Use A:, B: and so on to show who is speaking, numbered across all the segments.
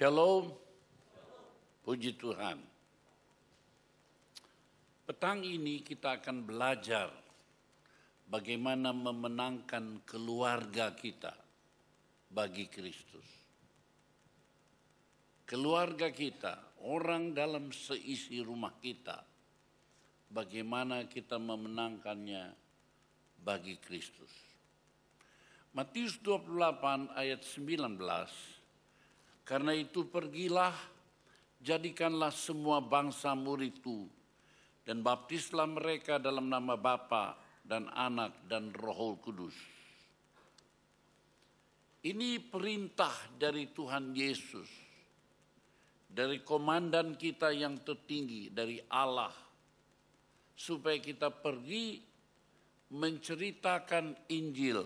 A: Shalom. Puji Tuhan. Petang ini kita akan belajar bagaimana memenangkan keluarga kita bagi Kristus. Keluarga kita, orang dalam seisi rumah kita, bagaimana kita memenangkannya bagi Kristus. Matius 28 ayat 19 karena itu pergilah, jadikanlah semua bangsa muridku, dan baptislah mereka dalam nama Bapa dan Anak dan Roh Kudus. Ini perintah dari Tuhan Yesus, dari komandan kita yang tertinggi, dari Allah, supaya kita pergi menceritakan Injil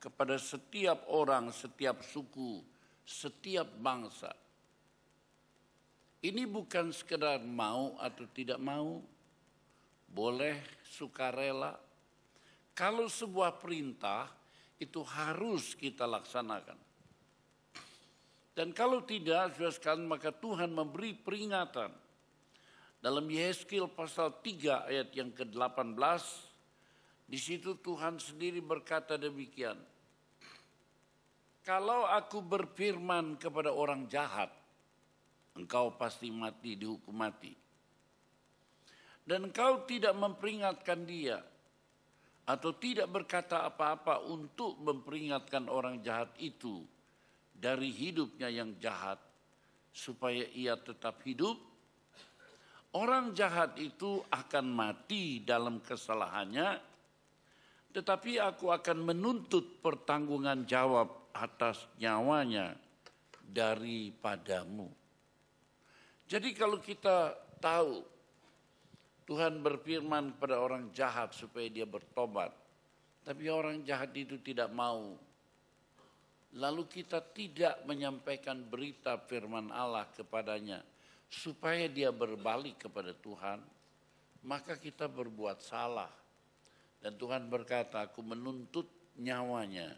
A: kepada setiap orang, setiap suku, setiap bangsa. Ini bukan sekedar mau atau tidak mau, boleh sukarela. Kalau sebuah perintah itu harus kita laksanakan. Dan kalau tidak, jelaskan maka Tuhan memberi peringatan. Dalam Yeskil pasal 3 ayat yang ke-18, di situ Tuhan sendiri berkata demikian. Kalau aku berfirman kepada orang jahat, engkau pasti mati, dihukum mati. Dan engkau tidak memperingatkan dia, atau tidak berkata apa-apa untuk memperingatkan orang jahat itu dari hidupnya yang jahat, supaya ia tetap hidup, orang jahat itu akan mati dalam kesalahannya, tetapi aku akan menuntut pertanggungan jawab atas nyawanya daripadamu. Jadi kalau kita tahu Tuhan berfirman kepada orang jahat supaya dia bertobat. Tapi orang jahat itu tidak mau. Lalu kita tidak menyampaikan berita firman Allah kepadanya supaya dia berbalik kepada Tuhan, maka kita berbuat salah. Dan Tuhan berkata, aku menuntut nyawanya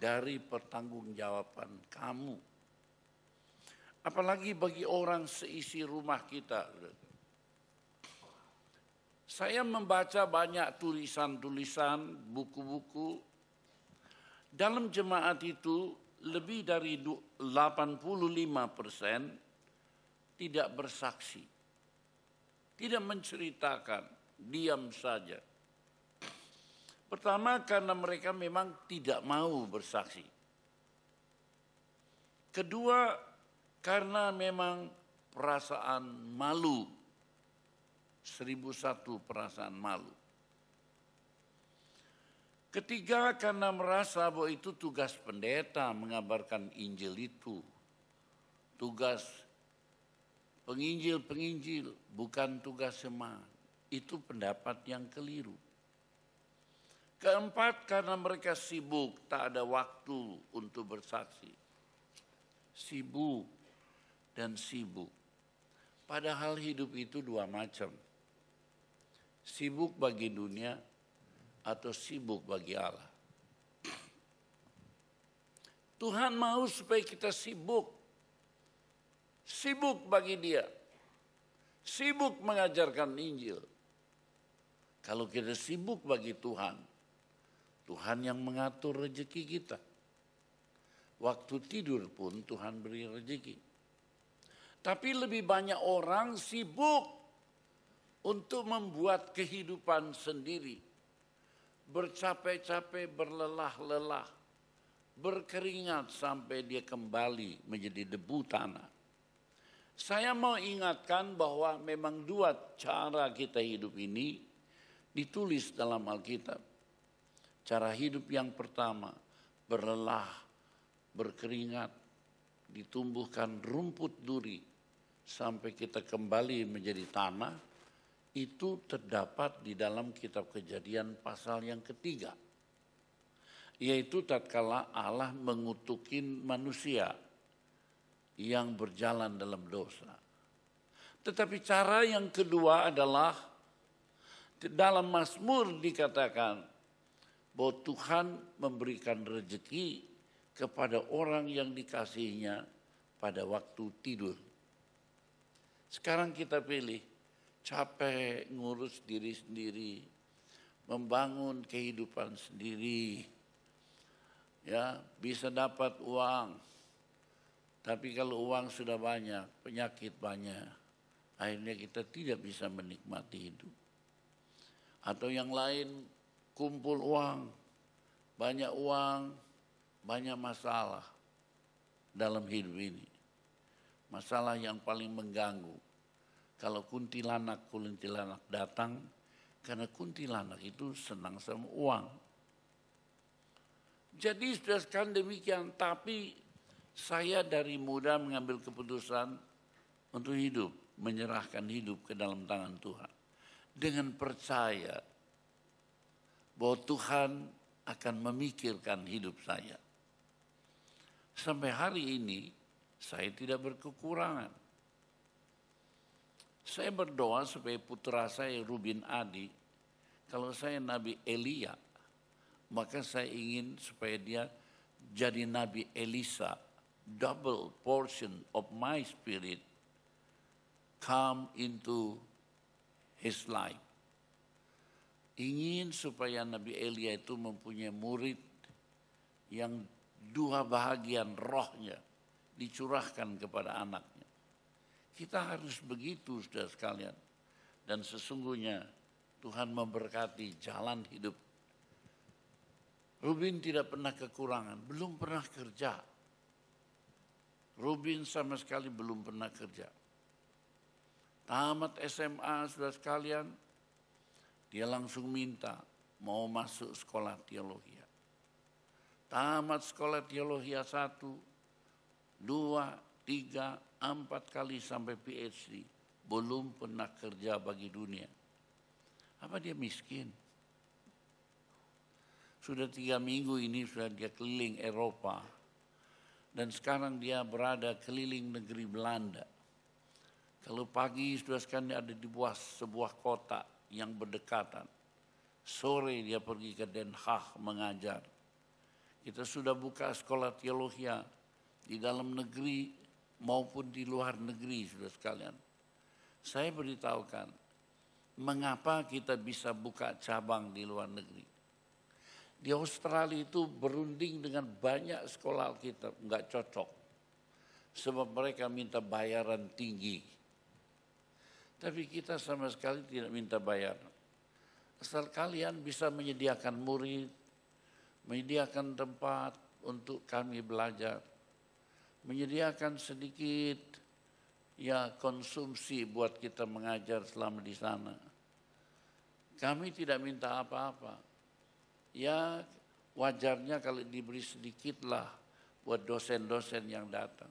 A: dari pertanggungjawaban kamu. Apalagi bagi orang seisi rumah kita. Saya membaca banyak tulisan-tulisan, buku-buku. Dalam jemaat itu lebih dari 85 persen tidak bersaksi. Tidak menceritakan, diam saja. Pertama karena mereka memang tidak mau bersaksi. Kedua karena memang perasaan malu. seribu satu perasaan malu. Ketiga karena merasa bahwa itu tugas pendeta mengabarkan Injil itu. Tugas penginjil-penginjil bukan tugas semua. Itu pendapat yang keliru. Keempat, karena mereka sibuk, tak ada waktu untuk bersaksi. Sibuk dan sibuk. Padahal hidup itu dua macam. Sibuk bagi dunia atau sibuk bagi Allah. Tuhan mau supaya kita sibuk. Sibuk bagi dia. Sibuk mengajarkan Injil. Kalau kita sibuk bagi Tuhan, Tuhan yang mengatur rezeki kita. Waktu tidur pun Tuhan beri rezeki. Tapi lebih banyak orang sibuk untuk membuat kehidupan sendiri. Bercapek-capek, berlelah-lelah. Berkeringat sampai dia kembali menjadi debu tanah. Saya mau ingatkan bahwa memang dua cara kita hidup ini ditulis dalam Alkitab Cara hidup yang pertama, berlelah, berkeringat, ditumbuhkan rumput duri sampai kita kembali menjadi tanah, itu terdapat di dalam kitab kejadian pasal yang ketiga. Yaitu tatkala Allah mengutukin manusia yang berjalan dalam dosa. Tetapi cara yang kedua adalah dalam Mazmur dikatakan bahwa Tuhan memberikan rezeki kepada orang yang dikasihnya pada waktu tidur. Sekarang kita pilih capek ngurus diri sendiri, membangun kehidupan sendiri. Ya, bisa dapat uang. Tapi kalau uang sudah banyak, penyakit banyak, akhirnya kita tidak bisa menikmati hidup. Atau yang lain kumpul uang, banyak uang, banyak masalah dalam hidup ini. Masalah yang paling mengganggu. Kalau kuntilanak, kuntilanak datang, karena kuntilanak itu senang sama uang. Jadi sudah kan demikian, tapi saya dari muda mengambil keputusan untuk hidup, menyerahkan hidup ke dalam tangan Tuhan. Dengan percaya bahwa Tuhan akan memikirkan hidup saya. Sampai hari ini saya tidak berkekurangan. Saya berdoa supaya putra saya Rubin Adi, kalau saya Nabi Elia, maka saya ingin supaya dia jadi Nabi Elisa, double portion of my spirit come into his life ingin supaya Nabi Elia itu mempunyai murid yang dua bahagian rohnya dicurahkan kepada anaknya. Kita harus begitu sudah sekalian. Dan sesungguhnya Tuhan memberkati jalan hidup. Rubin tidak pernah kekurangan, belum pernah kerja. Rubin sama sekali belum pernah kerja. Tamat SMA sudah sekalian, dia langsung minta mau masuk sekolah teologi. Ya? Tamat sekolah teologi ya satu, dua, tiga, empat kali sampai PhD. Belum pernah kerja bagi dunia. Apa dia miskin? Sudah tiga minggu ini sudah dia keliling Eropa. Dan sekarang dia berada keliling negeri Belanda. Kalau pagi sudah sekarang dia ada di buah sebuah kota yang berdekatan. Sore dia pergi ke Den Haag mengajar. Kita sudah buka sekolah teologi di dalam negeri maupun di luar negeri, sudah sekalian. Saya beritahukan, mengapa kita bisa buka cabang di luar negeri. Di Australia itu berunding dengan banyak sekolah kita nggak cocok. Sebab mereka minta bayaran tinggi tapi kita sama sekali tidak minta bayar. Asal kalian bisa menyediakan murid, menyediakan tempat untuk kami belajar, menyediakan sedikit ya konsumsi buat kita mengajar selama di sana. Kami tidak minta apa-apa. Ya wajarnya kalau diberi sedikitlah buat dosen-dosen yang datang.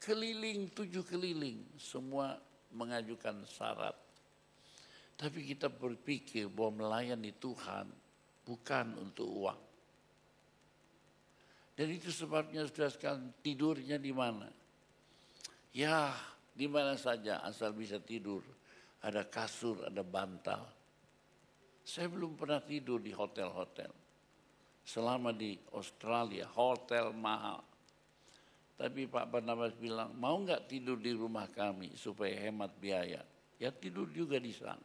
A: Keliling tujuh keliling semua mengajukan syarat. Tapi kita berpikir bahwa melayani Tuhan bukan untuk uang. Dan itu sebabnya sudah sekarang tidurnya di mana? Ya, di mana saja asal bisa tidur. Ada kasur, ada bantal. Saya belum pernah tidur di hotel-hotel. Selama di Australia, hotel mahal. Tapi Pak Barnabas bilang, mau nggak tidur di rumah kami supaya hemat biaya? Ya tidur juga di sana.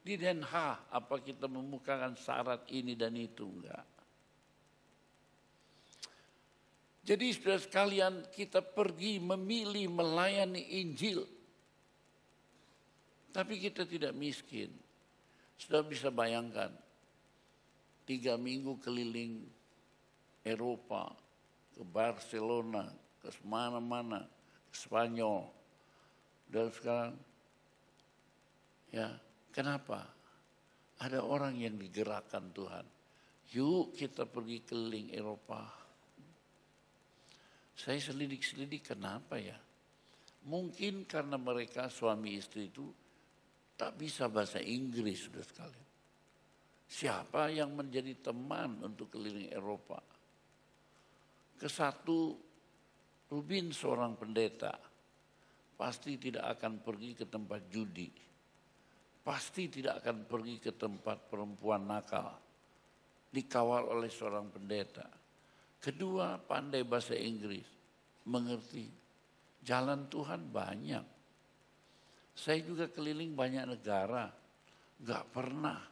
A: Di Den Haag, apa kita memukakan syarat ini dan itu? Enggak. Jadi sudah sekalian kita pergi memilih melayani Injil. Tapi kita tidak miskin. Sudah bisa bayangkan. Tiga minggu keliling Eropa, ke Barcelona, ke mana-mana, ke Spanyol. Dan sekarang, ya kenapa? Ada orang yang digerakkan Tuhan. Yuk kita pergi ke link Eropa. Saya selidik-selidik kenapa ya? Mungkin karena mereka suami istri itu tak bisa bahasa Inggris sudah sekali. Siapa yang menjadi teman untuk keliling Eropa? ke satu Rubin seorang pendeta pasti tidak akan pergi ke tempat judi. Pasti tidak akan pergi ke tempat perempuan nakal. Dikawal oleh seorang pendeta. Kedua, pandai bahasa Inggris. Mengerti. Jalan Tuhan banyak. Saya juga keliling banyak negara. Gak pernah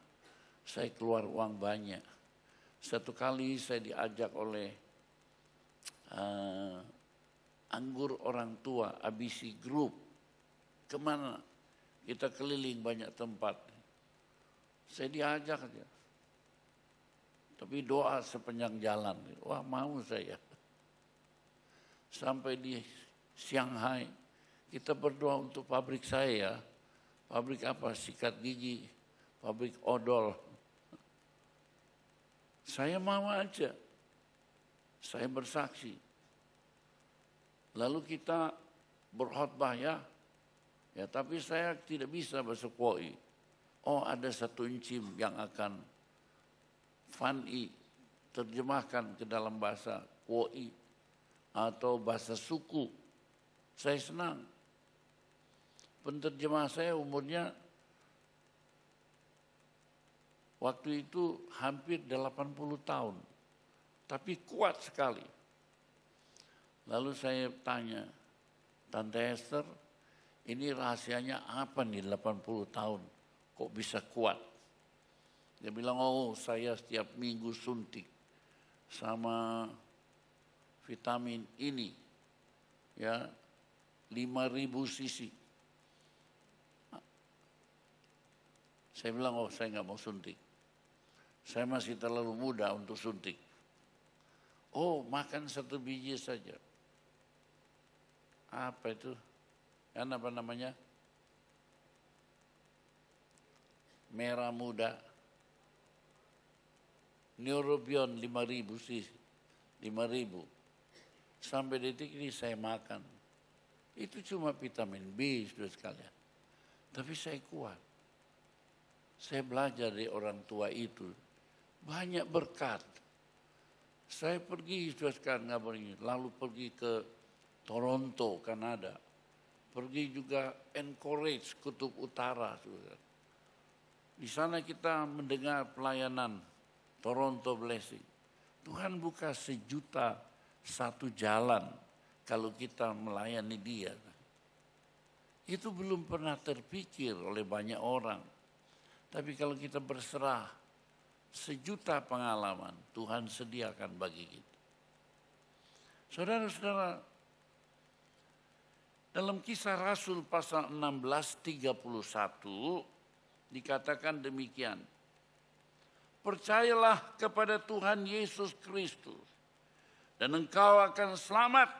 A: saya keluar uang banyak. Satu kali saya diajak oleh uh, anggur orang tua, ABC Group. Kemana? Kita keliling banyak tempat. Saya diajak aja. Tapi doa sepanjang jalan. Wah mau saya. Sampai di Shanghai, kita berdoa untuk pabrik saya. Ya. Pabrik apa? Sikat gigi, pabrik odol. Saya mau aja. Saya bersaksi Lalu kita berkhutbah ya. Ya, tapi saya tidak bisa bahasa Oh, ada satu incim yang akan Fan'i terjemahkan ke dalam bahasa koi atau bahasa suku. Saya senang. Penterjemah saya umurnya waktu itu hampir 80 tahun. Tapi kuat sekali Lalu saya tanya, Tante Esther, ini rahasianya apa nih 80 tahun? Kok bisa kuat? Dia bilang, oh saya setiap minggu suntik sama vitamin ini. Ya, 5000 sisi. Saya bilang, oh saya nggak mau suntik. Saya masih terlalu muda untuk suntik. Oh, makan satu biji saja apa itu? Kan apa namanya? Merah muda. Neurobion 5000 sih. 5000. Sampai detik ini saya makan. Itu cuma vitamin B sudah sekalian. Tapi saya kuat. Saya belajar dari orang tua itu. Banyak berkat. Saya pergi sudah sekarang ngabarin, lalu pergi ke Toronto, Kanada. Pergi juga encourage kutub utara. Di sana kita mendengar pelayanan Toronto Blessing. Tuhan buka sejuta satu jalan kalau kita melayani dia. Itu belum pernah terpikir oleh banyak orang. Tapi kalau kita berserah sejuta pengalaman Tuhan sediakan bagi kita. Saudara-saudara, dalam kisah Rasul pasal 16:31 dikatakan demikian. Percayalah kepada Tuhan Yesus Kristus dan engkau akan selamat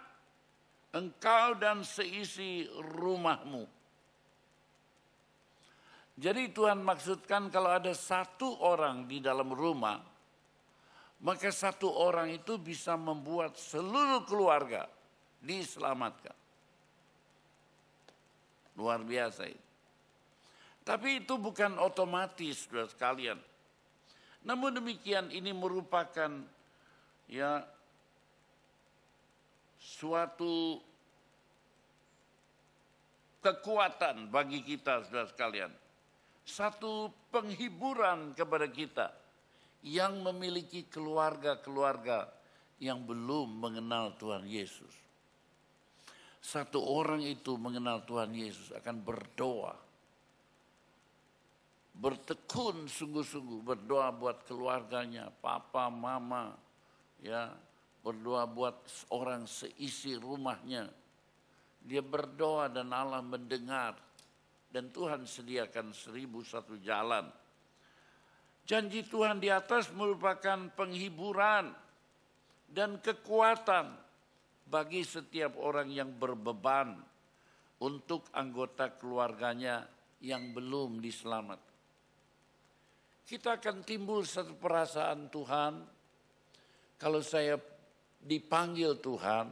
A: engkau dan seisi rumahmu. Jadi Tuhan maksudkan kalau ada satu orang di dalam rumah, maka satu orang itu bisa membuat seluruh keluarga diselamatkan. Luar biasa itu. Tapi itu bukan otomatis, sudah sekalian. Namun demikian ini merupakan ya suatu kekuatan bagi kita, saudara sekalian. Satu penghiburan kepada kita yang memiliki keluarga-keluarga yang belum mengenal Tuhan Yesus satu orang itu mengenal Tuhan Yesus akan berdoa. Bertekun sungguh-sungguh berdoa buat keluarganya, papa, mama, ya, berdoa buat orang seisi rumahnya. Dia berdoa dan Allah mendengar dan Tuhan sediakan seribu satu jalan. Janji Tuhan di atas merupakan penghiburan dan kekuatan bagi setiap orang yang berbeban untuk anggota keluarganya yang belum diselamat, Kita akan timbul satu perasaan Tuhan, kalau saya dipanggil Tuhan,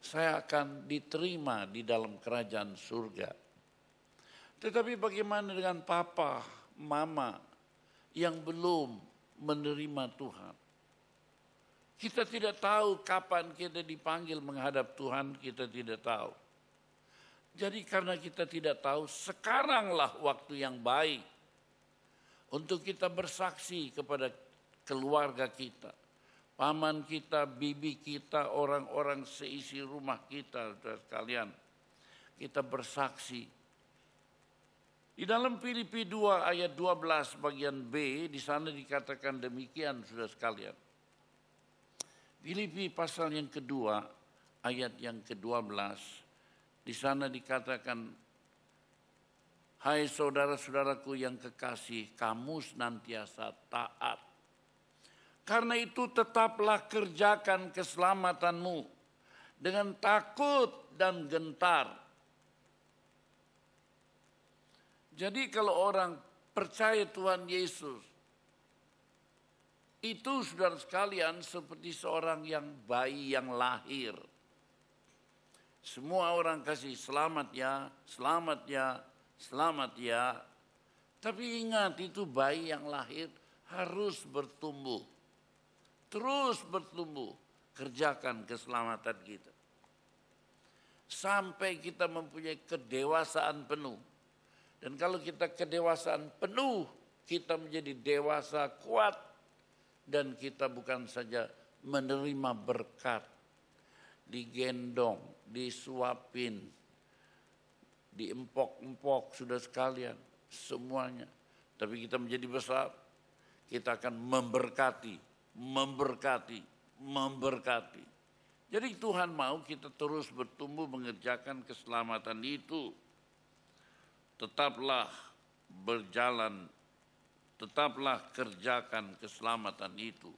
A: saya akan diterima di dalam kerajaan surga. Tetapi bagaimana dengan papa, mama yang belum menerima Tuhan? Kita tidak tahu kapan kita dipanggil menghadap Tuhan, kita tidak tahu. Jadi karena kita tidak tahu, sekaranglah waktu yang baik untuk kita bersaksi kepada keluarga kita, paman kita, bibi kita, orang-orang seisi rumah kita, saudara sekalian. Kita bersaksi. Di dalam Filipi 2 ayat 12 bagian B, di sana dikatakan demikian, sudah sekalian. Filipi pasal yang kedua, ayat yang ke-12, di sana dikatakan, Hai saudara-saudaraku yang kekasih, kamu senantiasa taat. Karena itu tetaplah kerjakan keselamatanmu dengan takut dan gentar. Jadi kalau orang percaya Tuhan Yesus, itu saudara sekalian seperti seorang yang bayi yang lahir. Semua orang kasih selamat ya, selamat ya, selamat ya. Tapi ingat itu bayi yang lahir harus bertumbuh. Terus bertumbuh. Kerjakan keselamatan kita. Sampai kita mempunyai kedewasaan penuh. Dan kalau kita kedewasaan penuh, kita menjadi dewasa kuat dan kita bukan saja menerima berkat, digendong, disuapin, diempok-empok sudah sekalian semuanya. Tapi kita menjadi besar, kita akan memberkati, memberkati, memberkati. Jadi Tuhan mau kita terus bertumbuh mengerjakan keselamatan itu. Tetaplah berjalan tetaplah kerjakan keselamatan itu.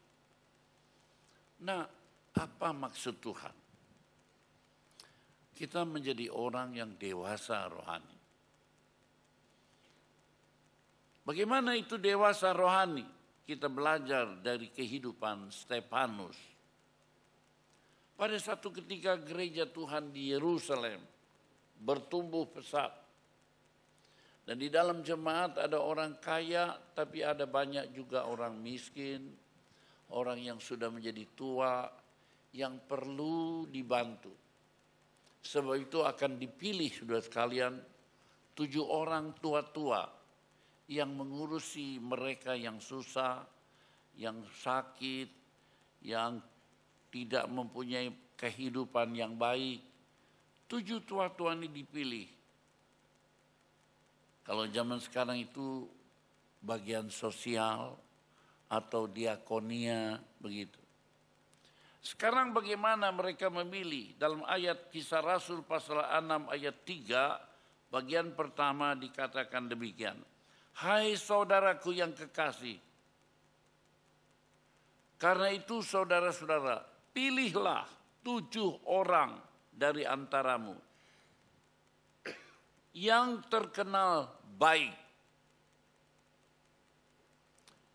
A: Nah, apa maksud Tuhan? Kita menjadi orang yang dewasa rohani. Bagaimana itu dewasa rohani? Kita belajar dari kehidupan Stefanus. Pada satu ketika gereja Tuhan di Yerusalem bertumbuh pesat dan di dalam jemaat ada orang kaya, tapi ada banyak juga orang miskin, orang yang sudah menjadi tua, yang perlu dibantu. Sebab itu akan dipilih sudah sekalian tujuh orang tua-tua yang mengurusi mereka yang susah, yang sakit, yang tidak mempunyai kehidupan yang baik. Tujuh tua-tua ini dipilih kalau zaman sekarang itu bagian sosial atau diakonia begitu. Sekarang bagaimana mereka memilih? Dalam ayat kisah Rasul pasal 6 ayat 3 bagian pertama dikatakan demikian. Hai saudaraku yang kekasih. Karena itu saudara-saudara, pilihlah tujuh orang dari antaramu yang terkenal baik.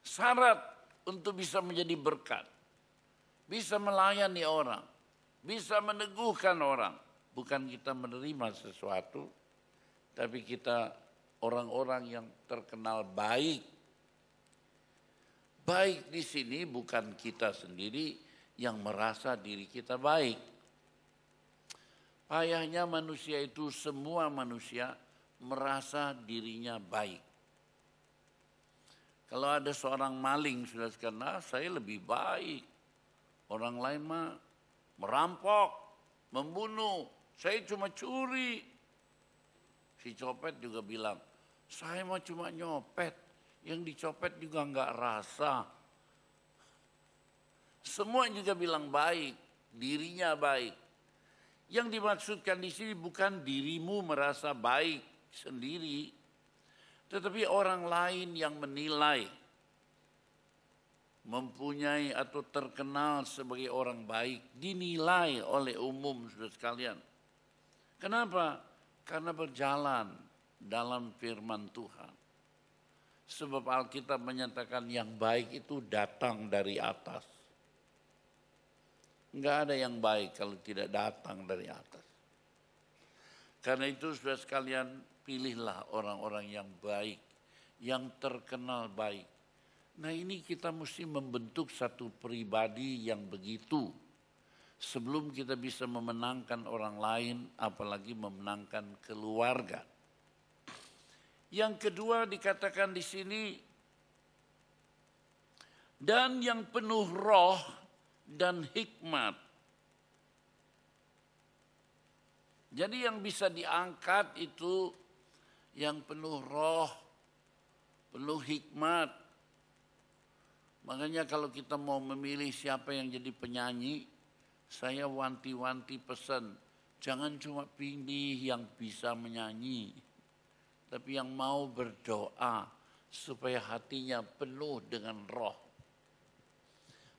A: Syarat untuk bisa menjadi berkat, bisa melayani orang, bisa meneguhkan orang. Bukan kita menerima sesuatu, tapi kita orang-orang yang terkenal baik. Baik di sini bukan kita sendiri yang merasa diri kita baik ayahnya manusia itu semua manusia merasa dirinya baik. Kalau ada seorang maling sudah ah, saya lebih baik. Orang lain mah merampok, membunuh, saya cuma curi. Si copet juga bilang, saya mah cuma nyopet, yang dicopet juga nggak rasa. Semua juga bilang baik, dirinya baik. Yang dimaksudkan di sini bukan dirimu merasa baik sendiri, tetapi orang lain yang menilai mempunyai atau terkenal sebagai orang baik dinilai oleh umum sudah sekalian. Kenapa? Karena berjalan dalam firman Tuhan. Sebab Alkitab menyatakan yang baik itu datang dari atas. Nggak ada yang baik kalau tidak datang dari atas. Karena itu sudah sekalian pilihlah orang-orang yang baik, yang terkenal baik. Nah ini kita mesti membentuk satu pribadi yang begitu. Sebelum kita bisa memenangkan orang lain, apalagi memenangkan keluarga. Yang kedua dikatakan di sini, dan yang penuh roh dan hikmat. Jadi yang bisa diangkat itu yang penuh roh, penuh hikmat. Makanya kalau kita mau memilih siapa yang jadi penyanyi, saya wanti-wanti pesan, jangan cuma pilih yang bisa menyanyi, tapi yang mau berdoa supaya hatinya penuh dengan roh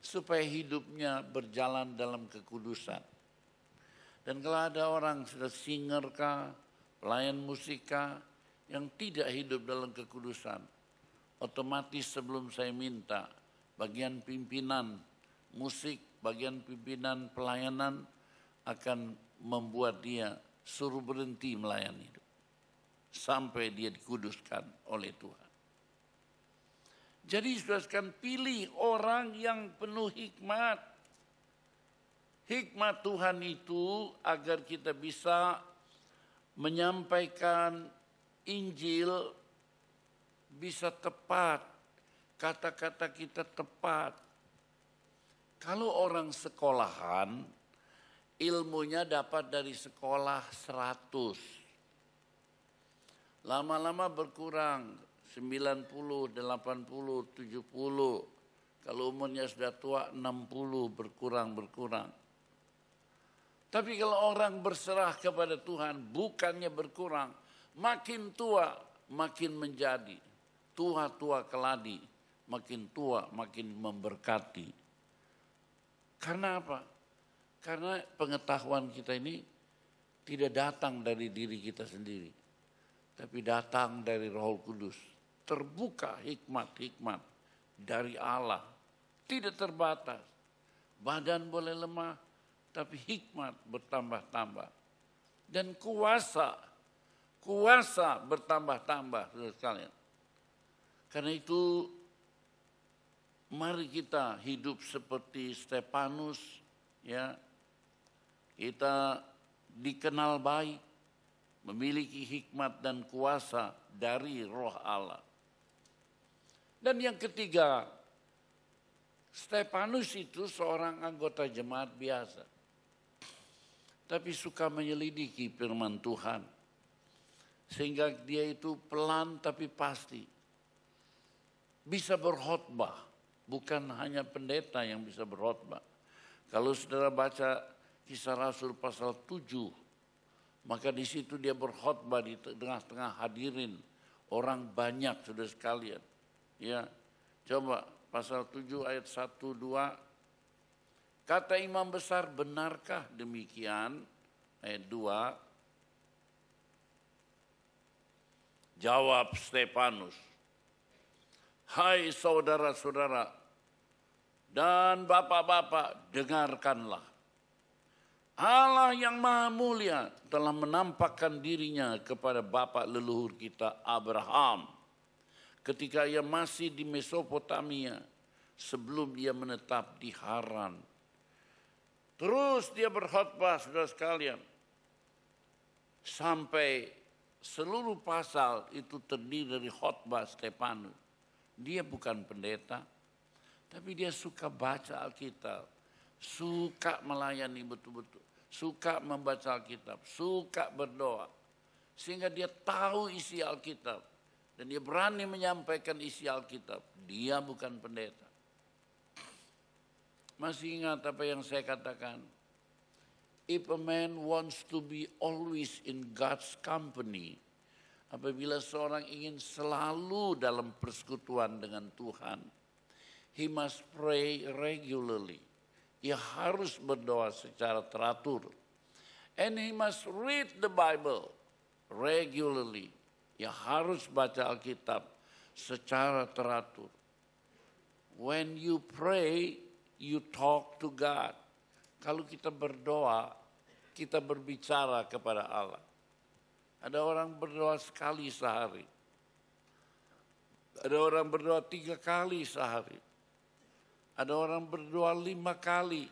A: supaya hidupnya berjalan dalam kekudusan. Dan kalau ada orang sudah singer kah, pelayan kah, yang tidak hidup dalam kekudusan, otomatis sebelum saya minta bagian pimpinan musik, bagian pimpinan pelayanan akan membuat dia suruh berhenti melayani sampai dia dikuduskan oleh Tuhan. Jadi sudahkan pilih orang yang penuh hikmat. Hikmat Tuhan itu agar kita bisa menyampaikan Injil bisa tepat. Kata-kata kita tepat. Kalau orang sekolahan, ilmunya dapat dari sekolah seratus, Lama-lama berkurang, 90, 80, 70. Kalau umurnya sudah tua 60 berkurang-berkurang. Tapi kalau orang berserah kepada Tuhan bukannya berkurang, makin tua makin menjadi. Tua-tua keladi, makin tua makin memberkati. Karena apa? Karena pengetahuan kita ini tidak datang dari diri kita sendiri. Tapi datang dari roh kudus terbuka hikmat-hikmat dari Allah. Tidak terbatas. Badan boleh lemah, tapi hikmat bertambah-tambah. Dan kuasa, kuasa bertambah-tambah sekalian. Karena itu mari kita hidup seperti Stefanus ya. Kita dikenal baik, memiliki hikmat dan kuasa dari roh Allah. Dan yang ketiga, Stefanus itu seorang anggota jemaat biasa. Tapi suka menyelidiki firman Tuhan. Sehingga dia itu pelan tapi pasti. Bisa berkhotbah. Bukan hanya pendeta yang bisa berkhotbah. Kalau saudara baca kisah Rasul pasal 7, maka di situ dia berkhotbah di tengah-tengah hadirin orang banyak sudah sekalian. Ya, coba pasal 7 ayat 1 2 kata imam besar benarkah demikian ayat 2 jawab Stefanus Hai saudara-saudara dan bapak-bapak dengarkanlah Allah yang maha mulia telah menampakkan dirinya kepada bapak leluhur kita Abraham ketika ia masih di Mesopotamia sebelum ia menetap di Haran. Terus dia berkhotbah saudara sekalian sampai seluruh pasal itu terdiri dari khotbah Stepanus. Dia bukan pendeta, tapi dia suka baca Alkitab, suka melayani betul-betul, suka membaca Alkitab, suka berdoa. Sehingga dia tahu isi Alkitab. Dan dia berani menyampaikan isi Alkitab. Dia bukan pendeta. Masih ingat apa yang saya katakan? If a man wants to be always in God's company, apabila seorang ingin selalu dalam persekutuan dengan Tuhan, he must pray regularly. Ia harus berdoa secara teratur. And he must read the Bible regularly ya harus baca Alkitab secara teratur. When you pray, you talk to God. Kalau kita berdoa, kita berbicara kepada Allah. Ada orang berdoa sekali sehari. Ada orang berdoa tiga kali sehari. Ada orang berdoa lima kali.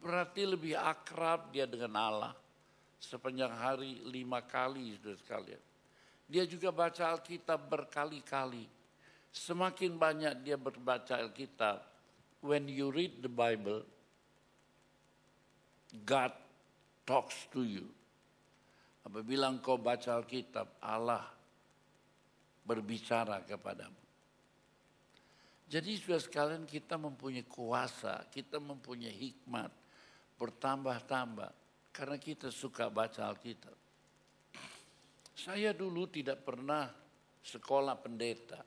A: Berarti lebih akrab dia dengan Allah. Sepanjang hari lima kali, sudah sekalian. Dia juga baca Alkitab berkali-kali. Semakin banyak dia berbaca Alkitab, when you read the Bible, God talks to you. Apabila engkau baca Alkitab, Allah berbicara kepadamu. Jadi sudah sekalian kita mempunyai kuasa, kita mempunyai hikmat, bertambah-tambah. Karena kita suka baca Alkitab. Saya dulu tidak pernah sekolah pendeta.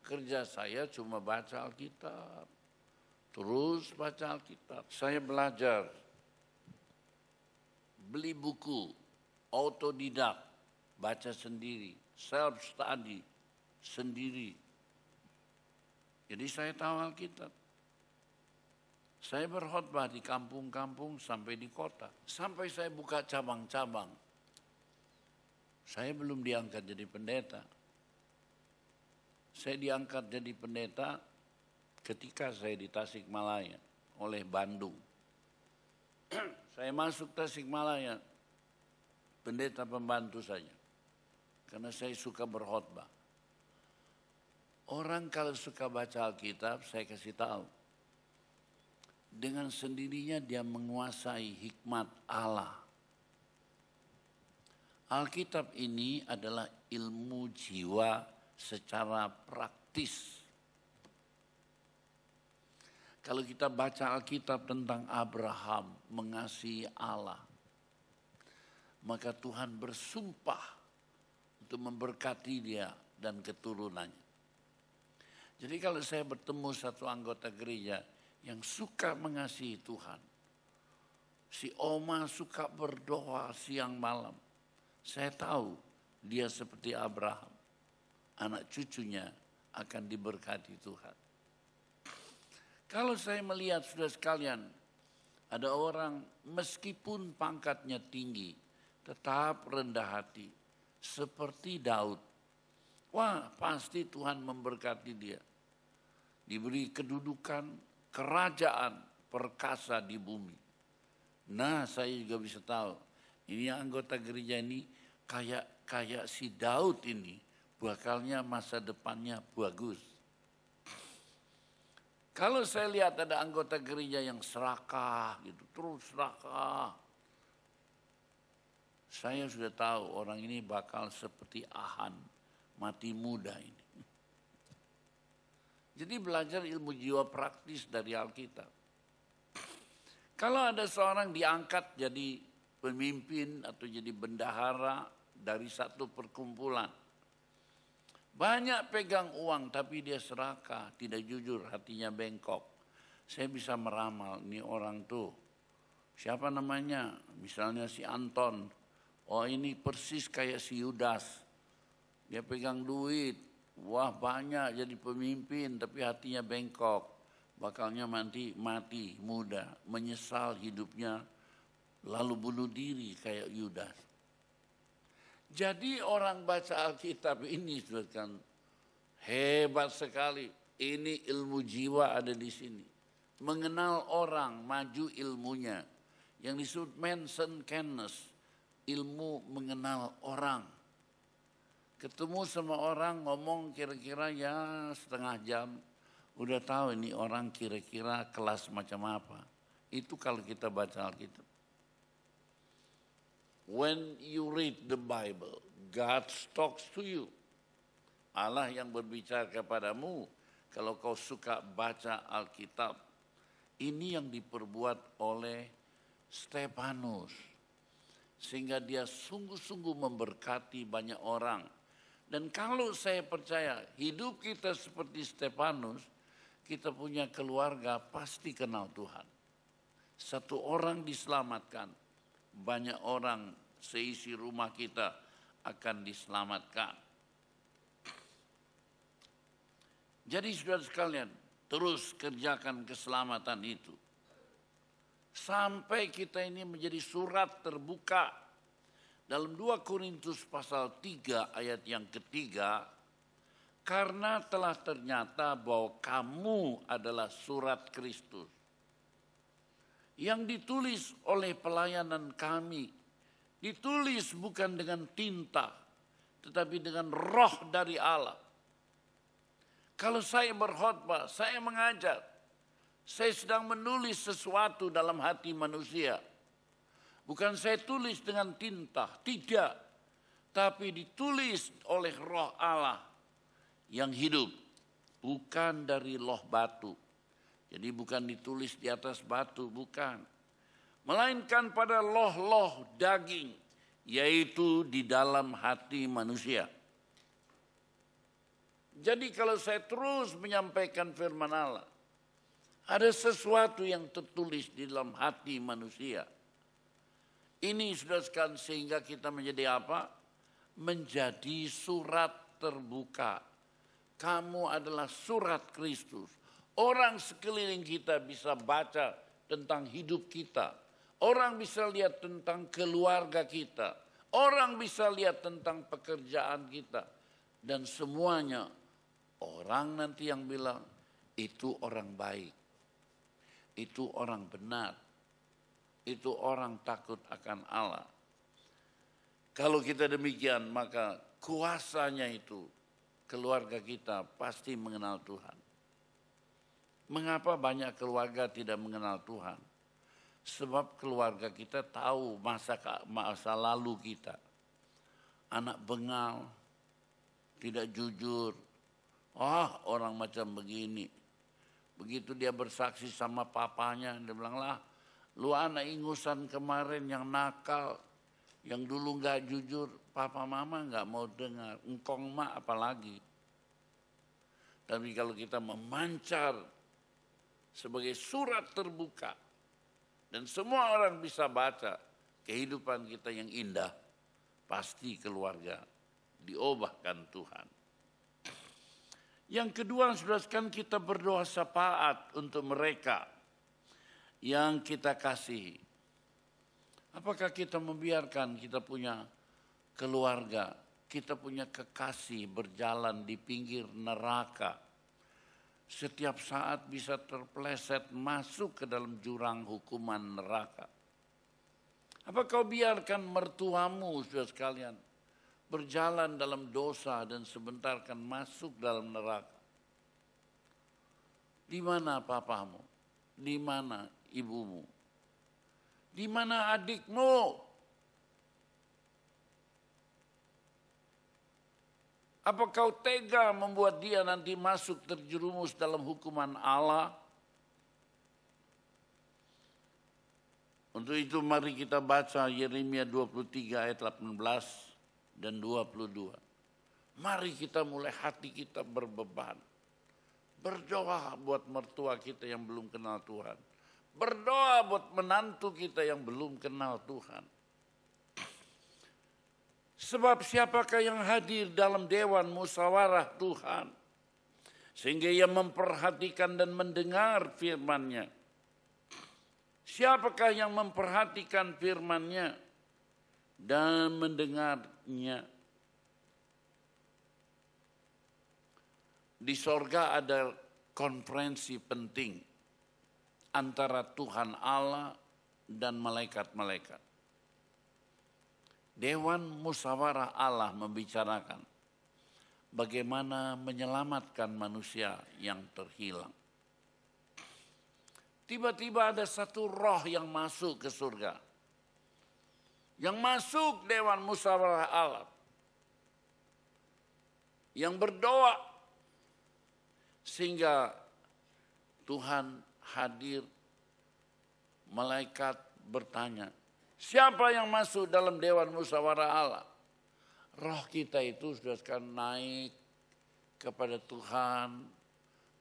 A: Kerja saya cuma baca Alkitab. Terus baca Alkitab. Saya belajar. Beli buku. Autodidak. Baca sendiri. Self-study. Sendiri. Jadi saya tahu Alkitab. Saya berkhotbah di kampung-kampung sampai di kota. Sampai saya buka cabang-cabang saya belum diangkat jadi pendeta. Saya diangkat jadi pendeta ketika saya di Tasikmalaya oleh Bandung. saya masuk Tasikmalaya pendeta pembantu saja. Karena saya suka berkhotbah. Orang kalau suka baca Alkitab, saya kasih tahu. Dengan sendirinya dia menguasai hikmat Allah. Alkitab ini adalah ilmu jiwa secara praktis. Kalau kita baca Alkitab tentang Abraham mengasihi Allah, maka Tuhan bersumpah untuk memberkati dia dan keturunannya. Jadi kalau saya bertemu satu anggota gereja yang suka mengasihi Tuhan, si Oma suka berdoa siang malam, saya tahu dia seperti Abraham. Anak cucunya akan diberkati Tuhan. Kalau saya melihat sudah sekalian, ada orang meskipun pangkatnya tinggi, tetap rendah hati. Seperti Daud. Wah pasti Tuhan memberkati dia. Diberi kedudukan, kerajaan, perkasa di bumi. Nah saya juga bisa tahu, ini anggota gereja ini kayak kayak si Daud ini bakalnya masa depannya bagus. Kalau saya lihat ada anggota gereja yang serakah gitu, terus serakah. Saya sudah tahu orang ini bakal seperti Ahan, mati muda ini. Jadi belajar ilmu jiwa praktis dari Alkitab. Kalau ada seorang diangkat jadi pemimpin atau jadi bendahara dari satu perkumpulan. Banyak pegang uang tapi dia serakah, tidak jujur, hatinya bengkok. Saya bisa meramal ini orang tuh. Siapa namanya? Misalnya si Anton. Oh ini persis kayak si Yudas. Dia pegang duit. Wah banyak jadi pemimpin tapi hatinya bengkok. Bakalnya mati, mati muda. Menyesal hidupnya lalu bunuh diri kayak Yudas. Jadi orang baca Alkitab ini sebutkan hebat sekali. Ini ilmu jiwa ada di sini. Mengenal orang, maju ilmunya. Yang disebut Manson Kenneth, ilmu mengenal orang. Ketemu sama orang ngomong kira-kira ya setengah jam. Udah tahu ini orang kira-kira kelas macam apa. Itu kalau kita baca Alkitab. When you read the Bible, God talks to you. Allah yang berbicara kepadamu kalau kau suka baca Alkitab. Ini yang diperbuat oleh Stefanus. Sehingga dia sungguh-sungguh memberkati banyak orang. Dan kalau saya percaya hidup kita seperti Stefanus, kita punya keluarga pasti kenal Tuhan. Satu orang diselamatkan, banyak orang seisi rumah kita akan diselamatkan. Jadi sudah sekalian, terus kerjakan keselamatan itu. Sampai kita ini menjadi surat terbuka. Dalam 2 Korintus pasal 3 ayat yang ketiga, karena telah ternyata bahwa kamu adalah surat Kristus yang ditulis oleh pelayanan kami. Ditulis bukan dengan tinta, tetapi dengan roh dari Allah. Kalau saya berkhotbah, saya mengajar, saya sedang menulis sesuatu dalam hati manusia. Bukan saya tulis dengan tinta, tidak. Tapi ditulis oleh roh Allah yang hidup. Bukan dari loh batu. Jadi bukan ditulis di atas batu, bukan. Melainkan pada loh-loh daging, yaitu di dalam hati manusia. Jadi kalau saya terus menyampaikan firman Allah, ada sesuatu yang tertulis di dalam hati manusia. Ini sudah sekarang sehingga kita menjadi apa? Menjadi surat terbuka. Kamu adalah surat Kristus Orang sekeliling kita bisa baca tentang hidup kita. Orang bisa lihat tentang keluarga kita. Orang bisa lihat tentang pekerjaan kita. Dan semuanya orang nanti yang bilang itu orang baik. Itu orang benar. Itu orang takut akan Allah. Kalau kita demikian maka kuasanya itu keluarga kita pasti mengenal Tuhan. Mengapa banyak keluarga tidak mengenal Tuhan? Sebab keluarga kita tahu masa masa lalu kita. Anak bengal, tidak jujur. oh, orang macam begini. Begitu dia bersaksi sama papanya, dia bilang lah, lu anak ingusan kemarin yang nakal, yang dulu nggak jujur, papa mama nggak mau dengar, engkong mak apalagi. Tapi kalau kita memancar sebagai surat terbuka dan semua orang bisa baca kehidupan kita yang indah pasti keluarga diobahkan Tuhan. Yang kedua, sudahkan kita berdoa syafaat untuk mereka yang kita kasihi. Apakah kita membiarkan kita punya keluarga, kita punya kekasih berjalan di pinggir neraka? setiap saat bisa terpleset masuk ke dalam jurang hukuman neraka. Apa kau biarkan mertuamu, sudah sekalian, berjalan dalam dosa dan sebentar akan masuk dalam neraka? Di mana papamu? Di mana ibumu? Di mana adikmu? Apa kau tega membuat dia nanti masuk terjerumus dalam hukuman Allah? Untuk itu mari kita baca Yeremia 23 ayat 18 dan 22. Mari kita mulai hati kita berbeban. Berdoa buat mertua kita yang belum kenal Tuhan. Berdoa buat menantu kita yang belum kenal Tuhan Sebab siapakah yang hadir dalam dewan musyawarah Tuhan? Sehingga ia memperhatikan dan mendengar firman-Nya. Siapakah yang memperhatikan firman-Nya dan mendengarnya? Di sorga ada konferensi penting antara Tuhan Allah dan malaikat-malaikat. Dewan Musyawarah Allah membicarakan bagaimana menyelamatkan manusia yang terhilang. Tiba-tiba ada satu roh yang masuk ke surga. Yang masuk Dewan Musyawarah Allah. Yang berdoa sehingga Tuhan hadir malaikat bertanya, Siapa yang masuk dalam Dewan Musyawarah Allah? Roh kita itu sudah akan naik kepada Tuhan.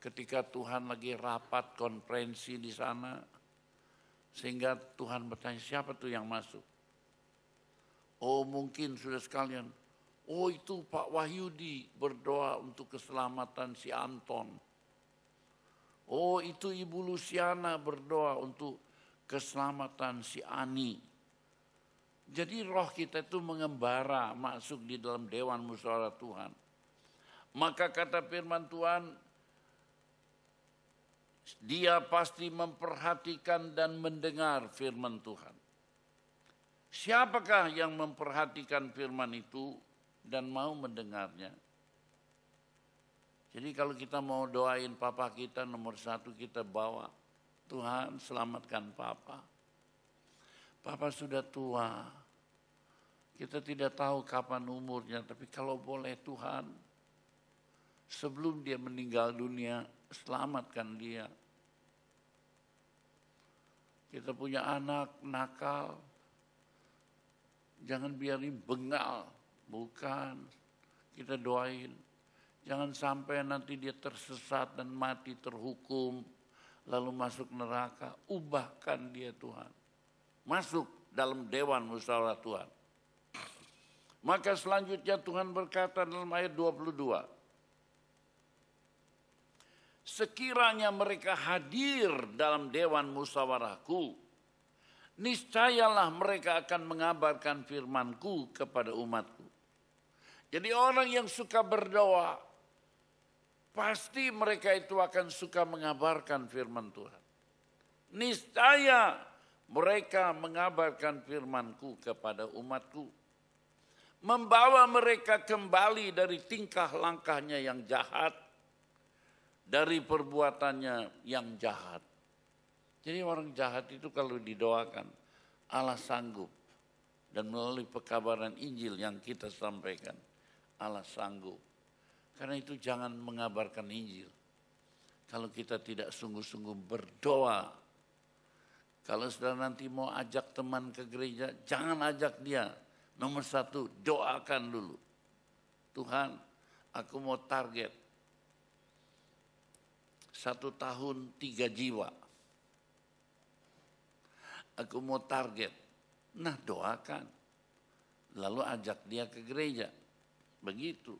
A: Ketika Tuhan lagi rapat konferensi di sana. Sehingga Tuhan bertanya, siapa tuh yang masuk? Oh mungkin sudah sekalian. Oh itu Pak Wahyudi berdoa untuk keselamatan si Anton. Oh itu Ibu Luciana berdoa untuk keselamatan si Ani. Jadi roh kita itu mengembara masuk di dalam dewan musyawarah Tuhan. Maka kata firman Tuhan, dia pasti memperhatikan dan mendengar firman Tuhan. Siapakah yang memperhatikan firman itu dan mau mendengarnya? Jadi kalau kita mau doain papa kita nomor satu kita bawa, Tuhan selamatkan papa Papa sudah tua, kita tidak tahu kapan umurnya, tapi kalau boleh Tuhan, sebelum dia meninggal dunia, selamatkan dia. Kita punya anak nakal, jangan biarin bengal, bukan. Kita doain, jangan sampai nanti dia tersesat dan mati terhukum, lalu masuk neraka. Ubahkan dia Tuhan masuk dalam Dewan Musyawarah Tuhan. Maka selanjutnya Tuhan berkata dalam ayat 22. Sekiranya mereka hadir dalam Dewan Musyawarahku, niscayalah mereka akan mengabarkan firmanku kepada umatku. Jadi orang yang suka berdoa, pasti mereka itu akan suka mengabarkan firman Tuhan. Niscaya mereka mengabarkan firmanku kepada umatku. Membawa mereka kembali dari tingkah langkahnya yang jahat. Dari perbuatannya yang jahat. Jadi orang jahat itu kalau didoakan Allah sanggup. Dan melalui pekabaran Injil yang kita sampaikan. Allah sanggup. Karena itu jangan mengabarkan Injil. Kalau kita tidak sungguh-sungguh berdoa kalau saudara nanti mau ajak teman ke gereja, jangan ajak dia. Nomor satu, doakan dulu. Tuhan, aku mau target. Satu tahun tiga jiwa. Aku mau target. Nah doakan. Lalu ajak dia ke gereja. Begitu.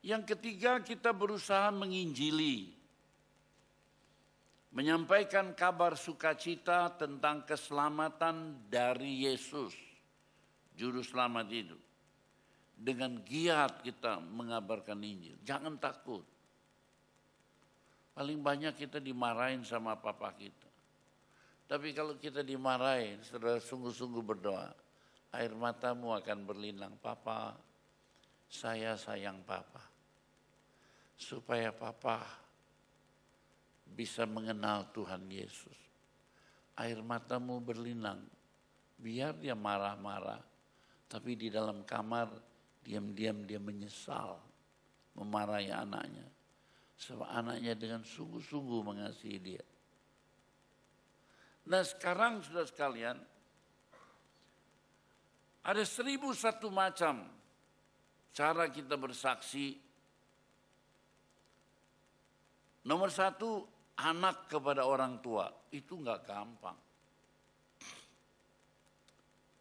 A: Yang ketiga kita berusaha menginjili menyampaikan kabar sukacita tentang keselamatan dari Yesus, Juru Selamat itu. Dengan giat kita mengabarkan Injil, jangan takut. Paling banyak kita dimarahin sama papa kita. Tapi kalau kita dimarahin, saudara sungguh-sungguh berdoa, air matamu akan berlinang, papa, saya sayang papa. Supaya papa bisa mengenal Tuhan Yesus. Air matamu berlinang, biar dia marah-marah, tapi di dalam kamar diam-diam dia menyesal memarahi anaknya. Sebab anaknya dengan sungguh-sungguh mengasihi dia. Nah sekarang sudah sekalian, ada seribu satu macam cara kita bersaksi. Nomor satu, anak kepada orang tua itu nggak gampang.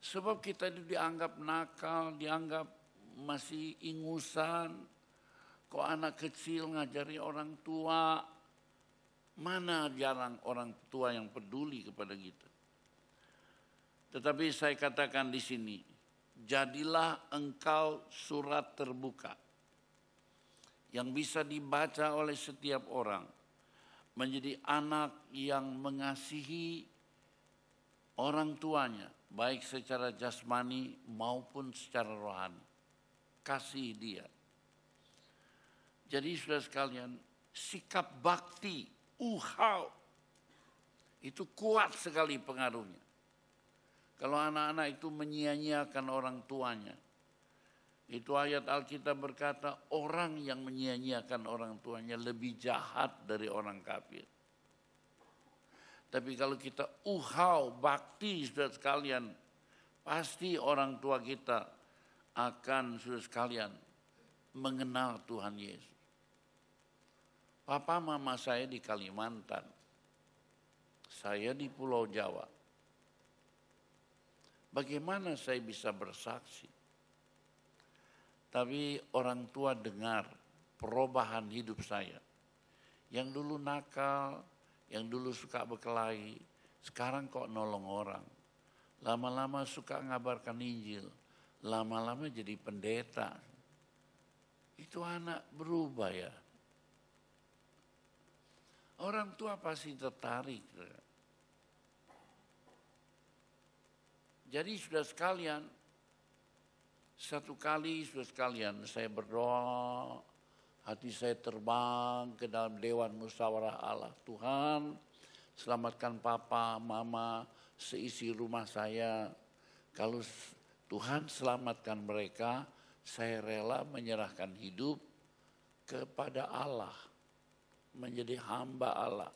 A: Sebab kita itu dianggap nakal, dianggap masih ingusan. Kok anak kecil ngajari orang tua? Mana jarang orang tua yang peduli kepada kita. Tetapi saya katakan di sini, jadilah engkau surat terbuka yang bisa dibaca oleh setiap orang menjadi anak yang mengasihi orang tuanya, baik secara jasmani maupun secara rohani. Kasih dia. Jadi sudah sekalian, sikap bakti, uhau, itu kuat sekali pengaruhnya. Kalau anak-anak itu menyia-nyiakan orang tuanya, itu ayat Alkitab berkata orang yang menyia-nyiakan orang tuanya lebih jahat dari orang kafir. Tapi kalau kita uhau, bakti sudah sekalian, pasti orang tua kita akan sudah sekalian mengenal Tuhan Yesus. Papa mama saya di Kalimantan, saya di Pulau Jawa. Bagaimana saya bisa bersaksi? Tapi orang tua dengar perubahan hidup saya. Yang dulu nakal, yang dulu suka berkelahi, sekarang kok nolong orang. Lama-lama suka ngabarkan Injil, lama-lama jadi pendeta. Itu anak berubah ya. Orang tua pasti tertarik. Jadi sudah sekalian, satu kali sudah sekalian saya berdoa, hati saya terbang ke dalam Dewan Musyawarah Allah. Tuhan selamatkan papa, mama, seisi rumah saya. Kalau Tuhan selamatkan mereka, saya rela menyerahkan hidup kepada Allah. Menjadi hamba Allah.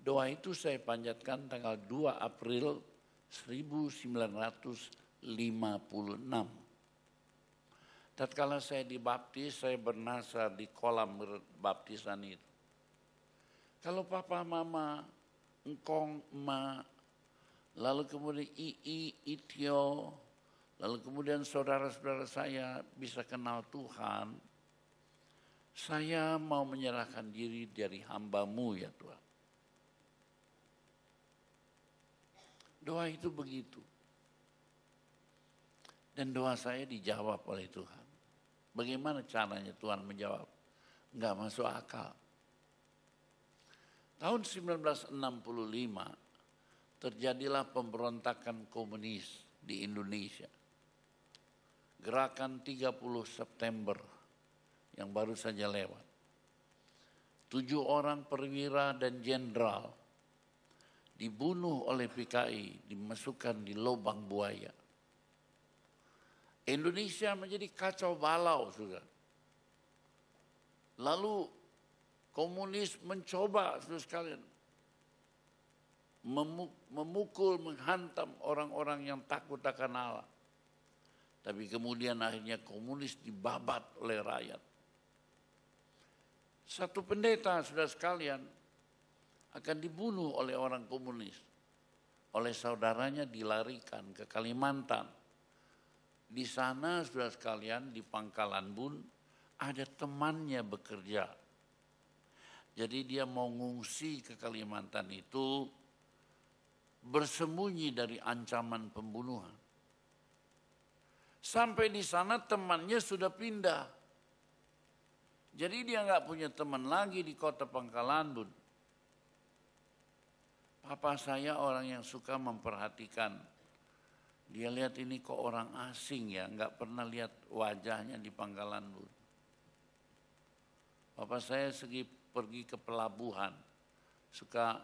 A: Doa itu saya panjatkan tanggal 2 April 1900 56. Tatkala saya dibaptis, saya bernasar di kolam baptisan itu. Kalau papa, mama, engkong, emak, lalu kemudian ii, itio, lalu kemudian saudara-saudara saya bisa kenal Tuhan, saya mau menyerahkan diri dari hambamu ya Tuhan. Doa itu begitu. Dan doa saya dijawab oleh Tuhan. Bagaimana caranya Tuhan menjawab? Enggak masuk akal. Tahun 1965 terjadilah pemberontakan komunis di Indonesia. Gerakan 30 September yang baru saja lewat. Tujuh orang perwira dan jenderal dibunuh oleh PKI, dimasukkan di lubang buaya. Indonesia menjadi kacau balau, sudah. Lalu komunis mencoba, sudah sekalian, memukul, menghantam orang-orang yang takut akan Allah. Tapi kemudian akhirnya komunis dibabat oleh rakyat. Satu pendeta, sudah sekalian, akan dibunuh oleh orang komunis. Oleh saudaranya dilarikan ke Kalimantan di sana saudara sekalian di pangkalan bun ada temannya bekerja. Jadi dia mau ngungsi ke Kalimantan itu bersembunyi dari ancaman pembunuhan. Sampai di sana temannya sudah pindah. Jadi dia nggak punya teman lagi di kota Pangkalan bun. Papa saya orang yang suka memperhatikan dia lihat ini kok orang asing ya, nggak pernah lihat wajahnya di pangkalan bun. Bapak saya segi pergi ke pelabuhan, suka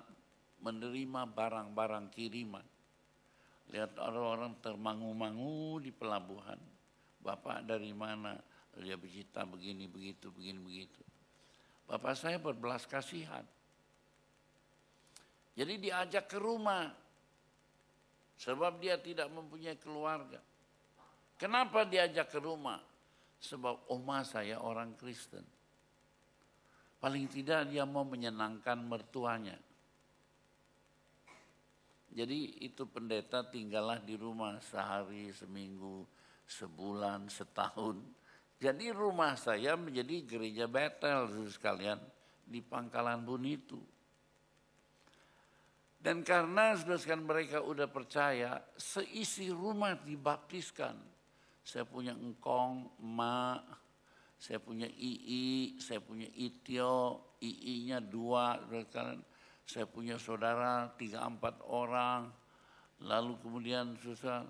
A: menerima barang-barang kiriman. Lihat orang-orang termangu-mangu di pelabuhan. Bapak dari mana? Dia bercerita begini, begitu, begini, begitu. Bapak saya berbelas kasihan. Jadi diajak ke rumah, Sebab dia tidak mempunyai keluarga. Kenapa diajak ke rumah? Sebab oma oh, saya orang Kristen. Paling tidak dia mau menyenangkan mertuanya. Jadi itu pendeta tinggallah di rumah sehari, seminggu, sebulan, setahun. Jadi rumah saya menjadi gereja Betel sekalian di Pangkalan Bun itu. Dan karena saudara mereka udah percaya, seisi rumah dibaptiskan. Saya punya engkong, emak, saya punya ii, saya punya itio, ii-nya dua, saudara saya punya saudara tiga empat orang, lalu kemudian susah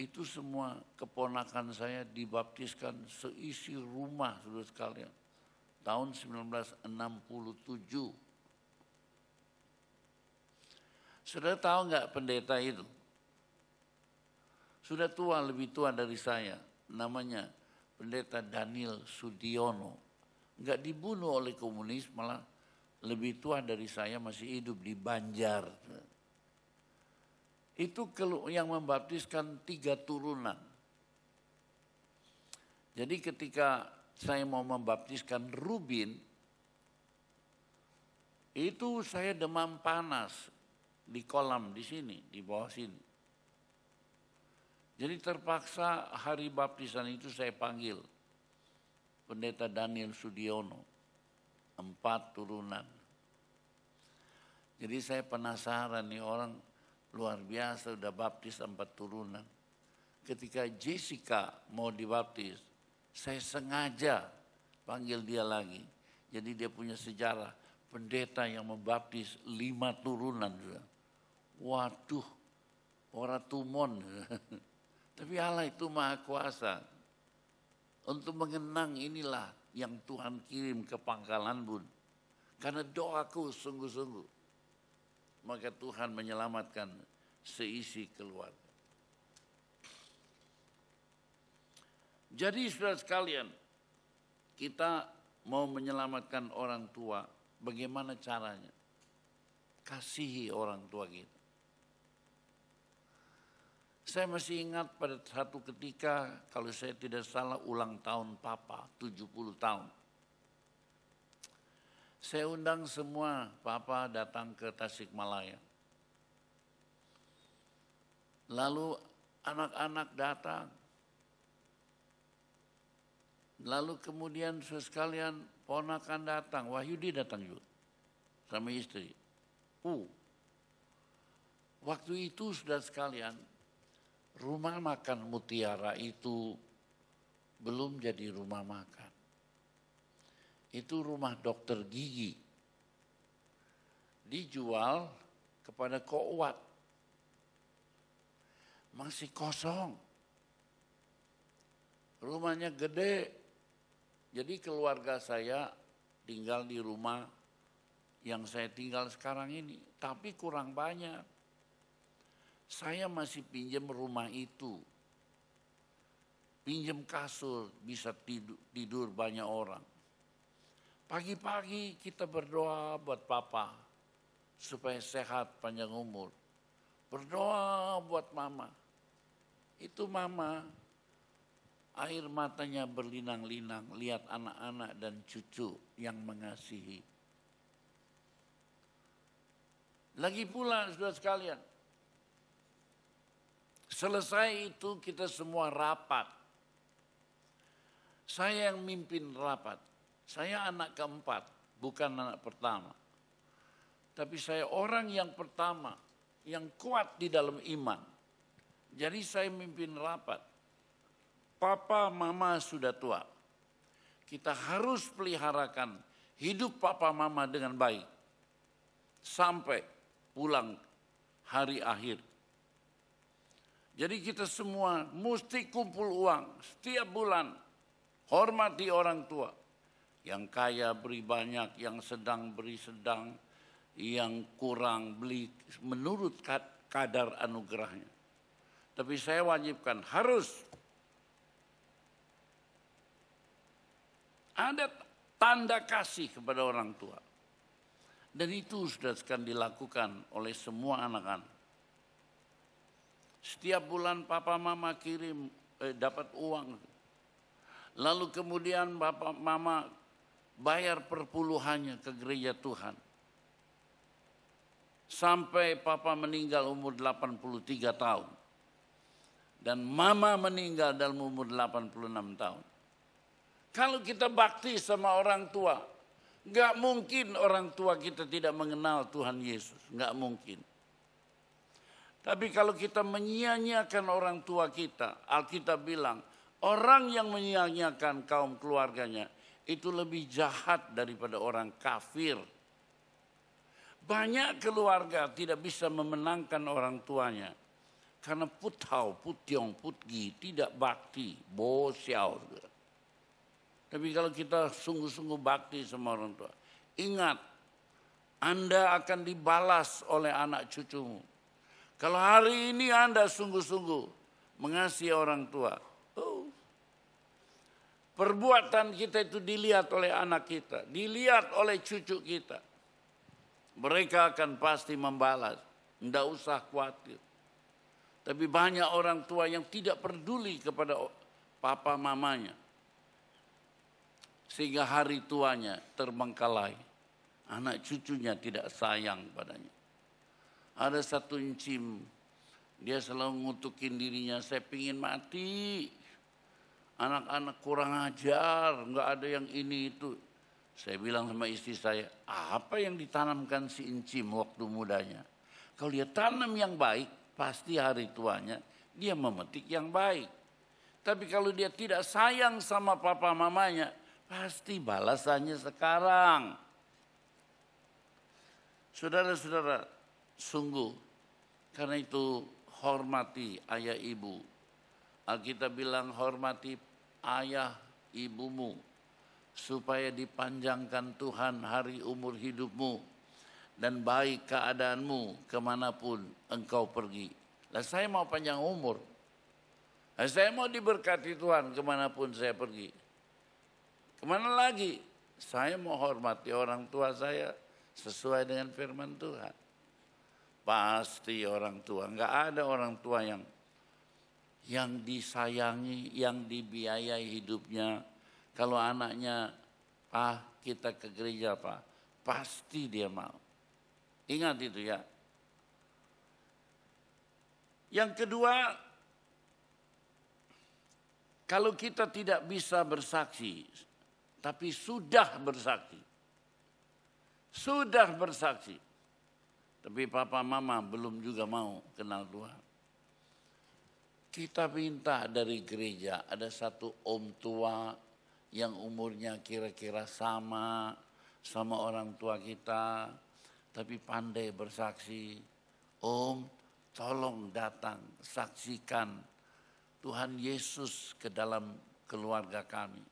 A: itu semua keponakan saya dibaptiskan seisi rumah sudah sekalian tahun 1967 sudah tahu nggak pendeta itu? Sudah tua, lebih tua dari saya. Namanya pendeta Daniel Sudiono. Nggak dibunuh oleh komunis, malah lebih tua dari saya masih hidup di Banjar. Itu yang membaptiskan tiga turunan. Jadi ketika saya mau membaptiskan Rubin, itu saya demam panas di kolam di sini, di bawah sini. Jadi terpaksa hari baptisan itu saya panggil pendeta Daniel Sudiono, empat turunan. Jadi saya penasaran nih orang luar biasa udah baptis empat turunan. Ketika Jessica mau dibaptis, saya sengaja panggil dia lagi. Jadi dia punya sejarah pendeta yang membaptis lima turunan. Sudah. Waduh, ora tumon. Tapi Allah itu maha kuasa. Untuk mengenang inilah yang Tuhan kirim ke pangkalan bun. Karena doaku sungguh-sungguh. Maka Tuhan menyelamatkan seisi keluarga. Jadi saudara sekalian, kita mau menyelamatkan orang tua, bagaimana caranya? Kasihi orang tua kita. Saya masih ingat pada satu ketika kalau saya tidak salah ulang tahun papa 70 tahun. Saya undang semua papa datang ke Tasikmalaya. Lalu anak-anak datang. Lalu kemudian sesekalian ponakan datang, Wahyudi datang juga sama istri. Uh, waktu itu sudah sekalian rumah makan mutiara itu belum jadi rumah makan. Itu rumah dokter gigi. Dijual kepada kowat. Masih kosong. Rumahnya gede. Jadi keluarga saya tinggal di rumah yang saya tinggal sekarang ini. Tapi kurang banyak saya masih pinjam rumah itu. Pinjam kasur, bisa tidur, tidur banyak orang. Pagi-pagi kita berdoa buat papa supaya sehat panjang umur. Berdoa buat mama. Itu mama air matanya berlinang-linang lihat anak-anak dan cucu yang mengasihi. Lagi pula sudah sekalian, Selesai itu kita semua rapat. Saya yang mimpin rapat. Saya anak keempat, bukan anak pertama. Tapi saya orang yang pertama yang kuat di dalam iman. Jadi saya mimpin rapat. Papa, mama sudah tua. Kita harus peliharakan hidup papa mama dengan baik. Sampai pulang hari akhir jadi kita semua mesti kumpul uang setiap bulan. Hormati orang tua. Yang kaya beri banyak, yang sedang beri sedang, yang kurang beli menurut kadar anugerahnya. Tapi saya wajibkan harus ada tanda kasih kepada orang tua. Dan itu sudah akan dilakukan oleh semua anak-anak. Setiap bulan papa mama kirim eh, dapat uang. Lalu kemudian papa mama bayar perpuluhannya ke gereja Tuhan. Sampai papa meninggal umur 83 tahun. Dan mama meninggal dalam umur 86 tahun. Kalau kita bakti sama orang tua, Gak mungkin orang tua kita tidak mengenal Tuhan Yesus. Gak mungkin. Tapi kalau kita menyia-nyiakan orang tua kita, Alkitab bilang, orang yang menyia-nyiakan kaum keluarganya itu lebih jahat daripada orang kafir. Banyak keluarga tidak bisa memenangkan orang tuanya karena putau, putiong, putgi tidak bakti, bosiau. Tapi kalau kita sungguh-sungguh bakti sama orang tua, ingat Anda akan dibalas oleh anak cucumu. Kalau hari ini Anda sungguh-sungguh mengasihi orang tua, oh, perbuatan kita itu dilihat oleh anak kita, dilihat oleh cucu kita. Mereka akan pasti membalas, tidak usah khawatir. Tapi banyak orang tua yang tidak peduli kepada papa mamanya. Sehingga hari tuanya terbengkalai. Anak cucunya tidak sayang padanya. Ada satu encim, dia selalu ngutukin dirinya, saya pingin mati. Anak-anak kurang ajar, nggak ada yang ini itu. Saya bilang sama istri saya, apa yang ditanamkan si encim waktu mudanya? Kalau dia tanam yang baik, pasti hari tuanya dia memetik yang baik. Tapi kalau dia tidak sayang sama papa mamanya, pasti balasannya sekarang. Saudara-saudara, Sungguh, karena itu hormati ayah ibu. Alkitab bilang hormati ayah ibumu supaya dipanjangkan Tuhan hari umur hidupmu dan baik keadaanmu kemanapun engkau pergi. Lah saya mau panjang umur. Lah saya mau diberkati Tuhan kemanapun saya pergi. Kemana lagi? Saya mau hormati orang tua saya sesuai dengan firman Tuhan. Pasti orang tua, Enggak ada orang tua yang yang disayangi, yang dibiayai hidupnya. Kalau anaknya, ah kita ke gereja pak, pasti dia mau. Ingat itu ya. Yang kedua, kalau kita tidak bisa bersaksi, tapi sudah bersaksi, sudah bersaksi, tapi papa mama belum juga mau kenal Tuhan. Kita minta dari gereja ada satu om tua yang umurnya kira-kira sama sama orang tua kita tapi pandai bersaksi. Om, tolong datang saksikan Tuhan Yesus ke dalam keluarga kami.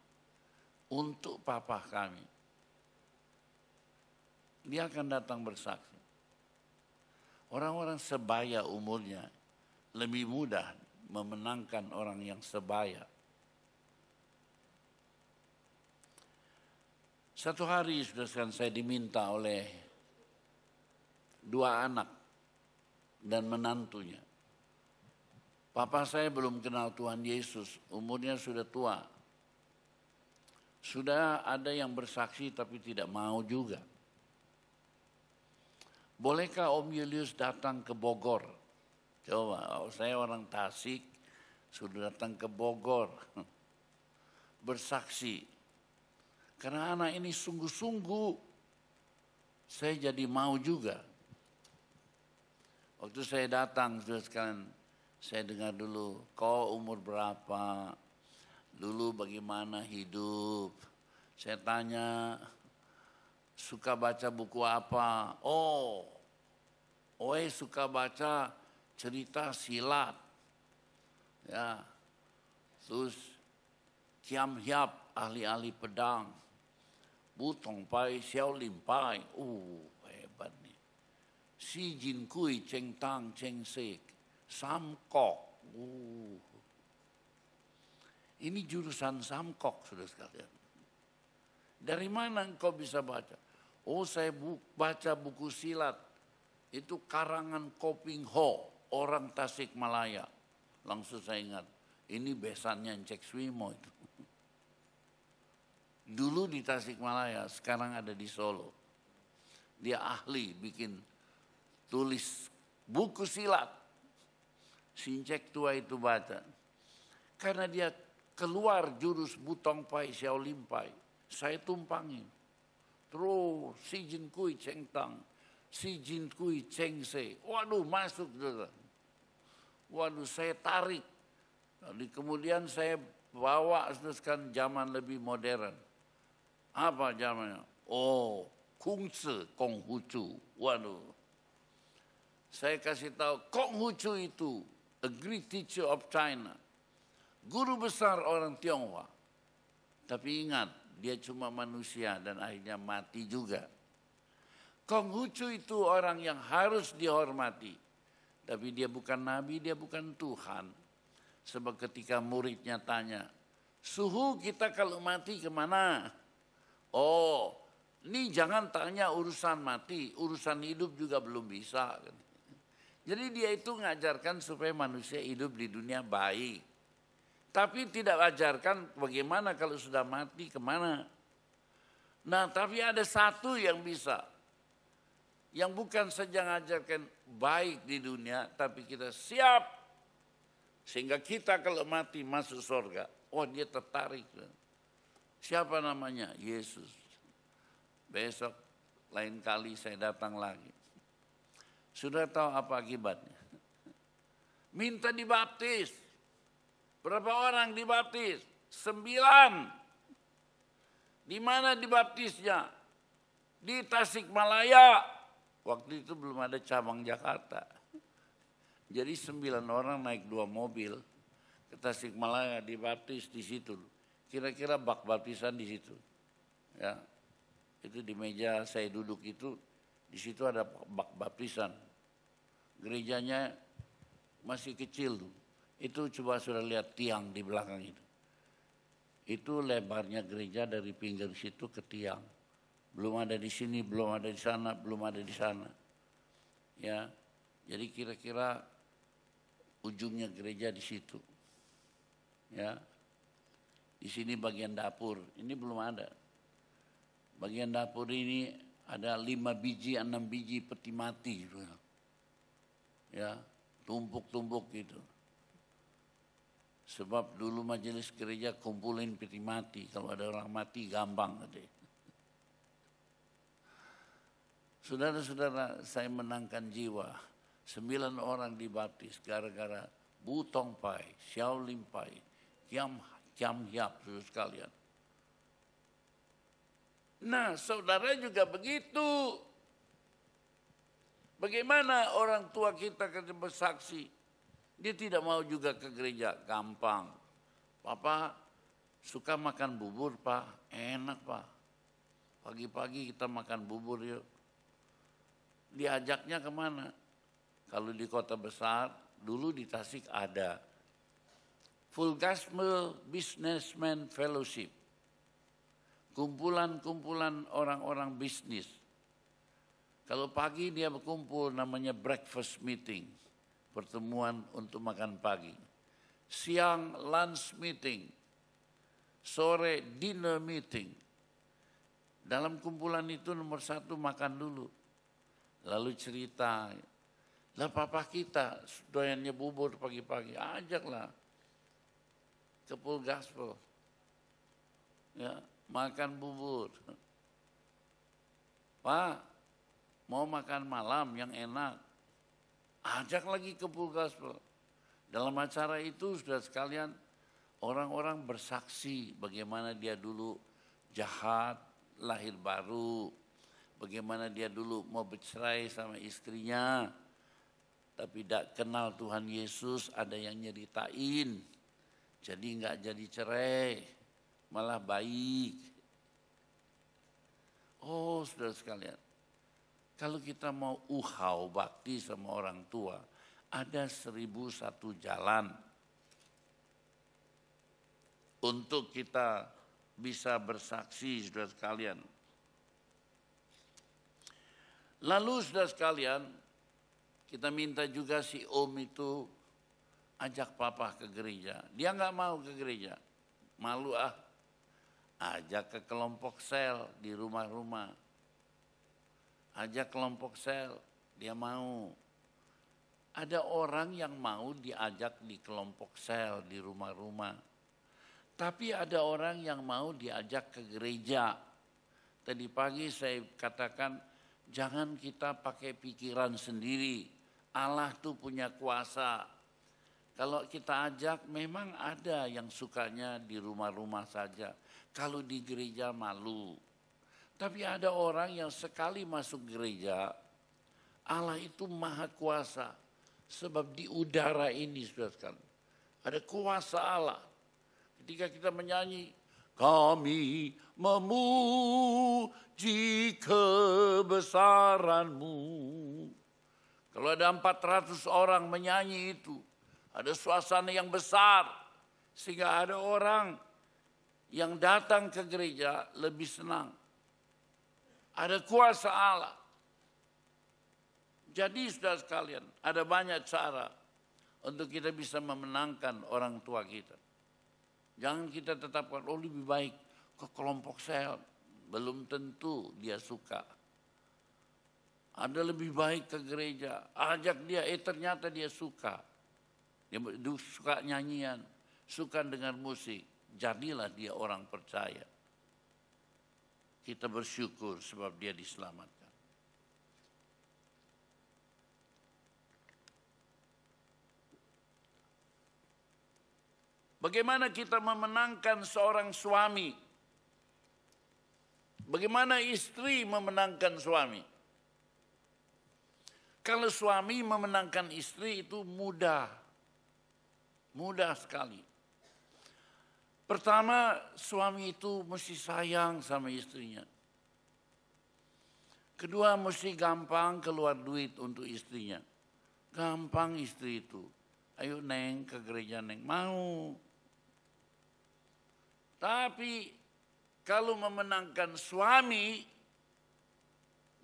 A: Untuk papa kami. Dia akan datang bersaksi. Orang-orang sebaya umurnya lebih mudah memenangkan orang yang sebaya. Satu hari sudah saya diminta oleh dua anak dan menantunya. Papa saya belum kenal Tuhan Yesus, umurnya sudah tua. Sudah ada yang bersaksi tapi tidak mau juga. Bolehkah Om Julius datang ke Bogor? Coba, oh, saya orang Tasik, sudah datang ke Bogor. Bersaksi. Karena anak ini sungguh-sungguh, saya jadi mau juga. Waktu saya datang, sudah sekalian, saya dengar dulu, kau umur berapa? Dulu bagaimana hidup? Saya tanya, suka baca buku apa? Oh, Oe suka baca cerita silat. Ya. Terus Kiam Hiap ahli-ahli pedang. Butong Pai Xiao Lim Pai. Uh, hebat nih. Si Jin Kui Cheng Tang Cheng Sek. Samkok. Uh. Ini jurusan Samkok sudah sekalian. Dari mana engkau bisa baca? Oh saya bu baca buku silat. Itu karangan Koping Ho, orang Tasik Malaya. Langsung saya ingat, ini besannya Encek Swimo itu. Dulu di Tasik Malaya, sekarang ada di Solo. Dia ahli bikin tulis buku silat. Sincek tua itu baca. Karena dia keluar jurus butong pai, xiao Saya tumpangin Tro, jin kui ceng Tang, si jin kui ceng Se. Waduh masuk juga, Waduh saya tarik. Lalu kemudian saya bawa sekarang zaman lebih modern. Apa zamannya? Oh, kung se, Kong Hucu, Waduh. Saya kasih tahu Kong Hucu itu a great teacher of China. Guru besar orang Tionghoa. Tapi ingat, dia cuma manusia dan akhirnya mati juga. Konghucu itu orang yang harus dihormati. Tapi dia bukan nabi, dia bukan Tuhan. Sebab ketika muridnya tanya, suhu kita kalau mati kemana? Oh, ini jangan tanya urusan mati, urusan hidup juga belum bisa. Jadi dia itu ngajarkan supaya manusia hidup di dunia baik. Tapi tidak ajarkan bagaimana kalau sudah mati kemana. Nah tapi ada satu yang bisa. Yang bukan saja ngajarkan baik di dunia tapi kita siap. Sehingga kita kalau mati masuk surga. Oh dia tertarik. Siapa namanya? Yesus. Besok lain kali saya datang lagi. Sudah tahu apa akibatnya? Minta dibaptis. Berapa orang dibaptis? Sembilan. Di mana dibaptisnya? Di Tasikmalaya. Waktu itu belum ada cabang Jakarta. Jadi sembilan orang naik dua mobil ke Tasikmalaya dibaptis di situ. Kira-kira bak baptisan di situ. Ya. Itu di meja saya duduk itu di situ ada bak baptisan. Gerejanya masih kecil tuh. Itu coba sudah lihat tiang di belakang itu. Itu lebarnya gereja dari pinggir situ ke tiang. Belum ada di sini, belum ada di sana, belum ada di sana. Ya, jadi kira-kira ujungnya gereja di situ. Ya, di sini bagian dapur, ini belum ada. Bagian dapur ini ada lima biji, enam biji peti mati. Ya, tumpuk-tumpuk gitu. Sebab dulu majelis gereja kumpulin peti mati. Kalau ada orang mati gampang. Saudara-saudara saya menangkan jiwa. Sembilan orang dibaptis gara-gara Butong Pai, Xiao Pai, Kiam, Kiam yap saudara sekalian. Nah saudara juga begitu. Bagaimana orang tua kita kerja bersaksi? Dia tidak mau juga ke gereja, gampang. Papa suka makan bubur, Pak. Enak, Pak. Pagi-pagi kita makan bubur yuk. Diajaknya kemana? Kalau di kota besar, dulu di Tasik ada. Full Gospel Businessman Fellowship. Kumpulan-kumpulan orang-orang bisnis. Kalau pagi dia berkumpul namanya breakfast meeting pertemuan untuk makan pagi. Siang lunch meeting, sore dinner meeting. Dalam kumpulan itu nomor satu makan dulu. Lalu cerita, lah papa kita doyannya bubur pagi-pagi, ajaklah ke full gospel. Ya, makan bubur. Pak, mau makan malam yang enak ajak lagi ke full gospel. Dalam acara itu sudah sekalian orang-orang bersaksi bagaimana dia dulu jahat, lahir baru, bagaimana dia dulu mau bercerai sama istrinya, tapi tidak kenal Tuhan Yesus, ada yang nyeritain, jadi nggak jadi cerai, malah baik. Oh, sudah sekalian, kalau kita mau uhau bakti sama orang tua, ada seribu satu jalan untuk kita bisa bersaksi sudah sekalian. Lalu sudah sekalian, kita minta juga si om itu ajak papa ke gereja. Dia nggak mau ke gereja, malu ah. Ajak ke kelompok sel di rumah-rumah ajak kelompok sel, dia mau. Ada orang yang mau diajak di kelompok sel, di rumah-rumah. Tapi ada orang yang mau diajak ke gereja. Tadi pagi saya katakan, jangan kita pakai pikiran sendiri. Allah tuh punya kuasa. Kalau kita ajak, memang ada yang sukanya di rumah-rumah saja. Kalau di gereja malu tapi ada orang yang sekali masuk gereja, Allah itu maha kuasa. Sebab di udara ini, sudah Ada kuasa Allah. Ketika kita menyanyi, kami memuji kebesaranmu. Kalau ada 400 orang menyanyi itu, ada suasana yang besar. Sehingga ada orang yang datang ke gereja lebih senang ada kuasa Allah. Jadi sudah sekalian, ada banyak cara untuk kita bisa memenangkan orang tua kita. Jangan kita tetapkan, oh lebih baik ke kelompok saya. Belum tentu dia suka. Ada lebih baik ke gereja, ajak dia, eh ternyata dia suka. Dia suka nyanyian, suka dengar musik. Jadilah dia orang percaya. Kita bersyukur sebab dia diselamatkan. Bagaimana kita memenangkan seorang suami? Bagaimana istri memenangkan suami? Kalau suami memenangkan istri itu mudah. Mudah sekali. Pertama, suami itu mesti sayang sama istrinya. Kedua, mesti gampang keluar duit untuk istrinya. Gampang istri itu. Ayo neng ke gereja neng. Mau. Tapi kalau memenangkan suami,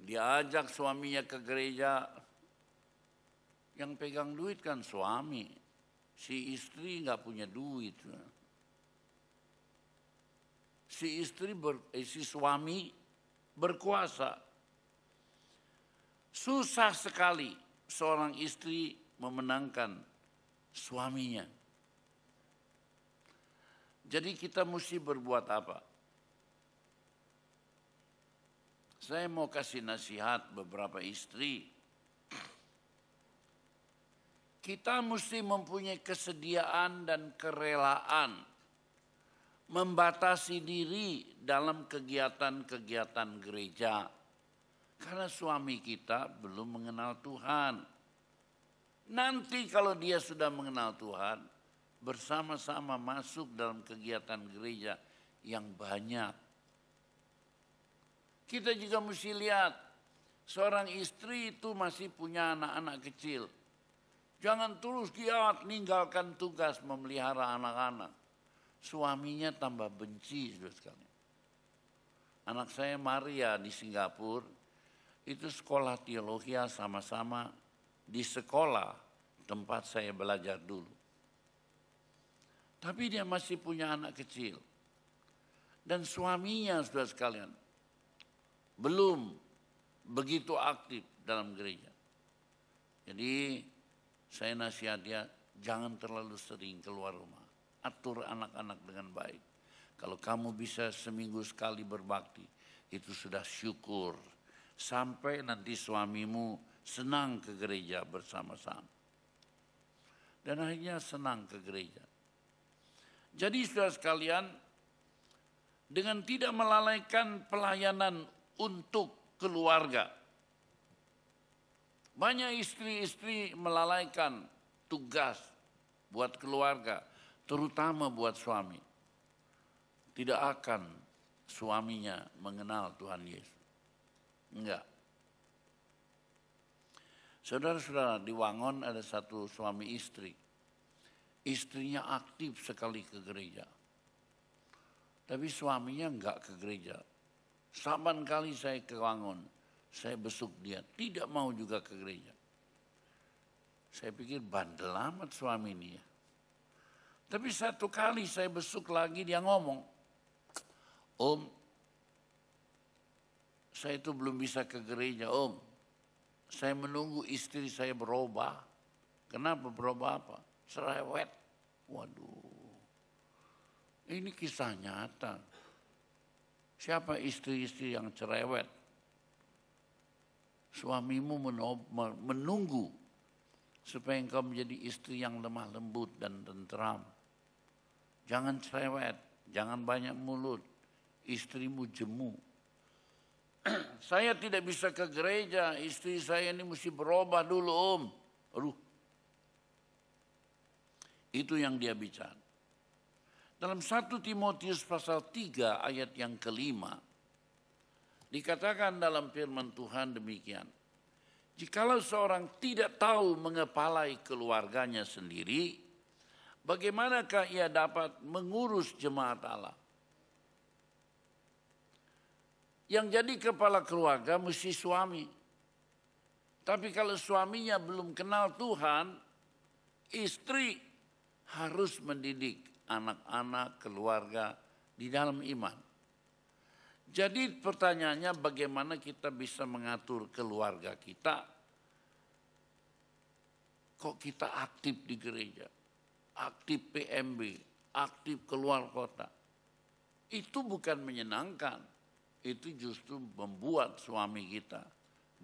A: diajak suaminya ke gereja, yang pegang duit kan suami. Si istri nggak punya duit. Nah si istri ber, eh, si suami berkuasa. Susah sekali seorang istri memenangkan suaminya. Jadi kita mesti berbuat apa? Saya mau kasih nasihat beberapa istri. Kita mesti mempunyai kesediaan dan kerelaan membatasi diri dalam kegiatan-kegiatan gereja karena suami kita belum mengenal Tuhan. Nanti kalau dia sudah mengenal Tuhan, bersama-sama masuk dalam kegiatan gereja yang banyak. Kita juga mesti lihat seorang istri itu masih punya anak-anak kecil. Jangan terus giat meninggalkan tugas memelihara anak-anak suaminya tambah benci sudah sekali. Anak saya Maria di Singapura itu sekolah teologi ya, sama-sama di sekolah tempat saya belajar dulu. Tapi dia masih punya anak kecil. Dan suaminya sudah sekalian belum begitu aktif dalam gereja. Jadi saya nasihat dia ya, jangan terlalu sering keluar rumah atur anak-anak dengan baik. Kalau kamu bisa seminggu sekali berbakti, itu sudah syukur. Sampai nanti suamimu senang ke gereja bersama-sama. Dan akhirnya senang ke gereja. Jadi sudah sekalian, dengan tidak melalaikan pelayanan untuk keluarga. Banyak istri-istri melalaikan tugas buat keluarga terutama buat suami. Tidak akan suaminya mengenal Tuhan Yesus. Enggak. Saudara-saudara, di Wangon ada satu suami istri. Istrinya aktif sekali ke gereja. Tapi suaminya enggak ke gereja. Saban kali saya ke Wangon, saya besuk dia. Tidak mau juga ke gereja. Saya pikir bandel amat suami ini ya tapi satu kali saya besuk lagi dia ngomong, Om, saya itu belum bisa ke gereja, Om. Saya menunggu istri saya berubah. Kenapa berubah apa? Cerewet. Waduh. Ini kisah nyata. Siapa istri-istri yang cerewet? Suamimu menunggu supaya engkau menjadi istri yang lemah lembut dan tenteram Jangan cerewet, jangan banyak mulut. Istrimu jemu. saya tidak bisa ke gereja, istri saya ini mesti berubah dulu om. Aduh. Itu yang dia bicara. Dalam satu Timotius pasal 3 ayat yang kelima, dikatakan dalam firman Tuhan demikian. Jikalau seorang tidak tahu mengepalai keluarganya sendiri, Bagaimanakah ia dapat mengurus jemaat Allah? Yang jadi kepala keluarga mesti suami. Tapi kalau suaminya belum kenal Tuhan, istri harus mendidik anak-anak, keluarga di dalam iman. Jadi pertanyaannya bagaimana kita bisa mengatur keluarga kita? Kok kita aktif di gereja? aktif PMB, aktif keluar kota. Itu bukan menyenangkan, itu justru membuat suami kita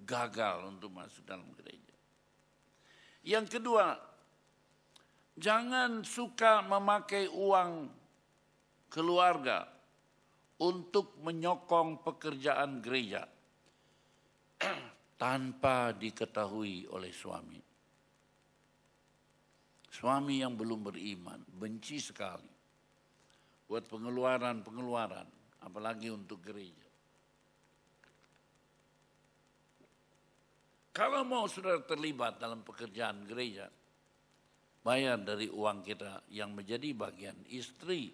A: gagal untuk masuk dalam gereja. Yang kedua, jangan suka memakai uang keluarga untuk menyokong pekerjaan gereja tanpa diketahui oleh suami. Suami yang belum beriman, benci sekali. Buat pengeluaran-pengeluaran, apalagi untuk gereja. Kalau mau saudara terlibat dalam pekerjaan gereja, bayar dari uang kita yang menjadi bagian istri.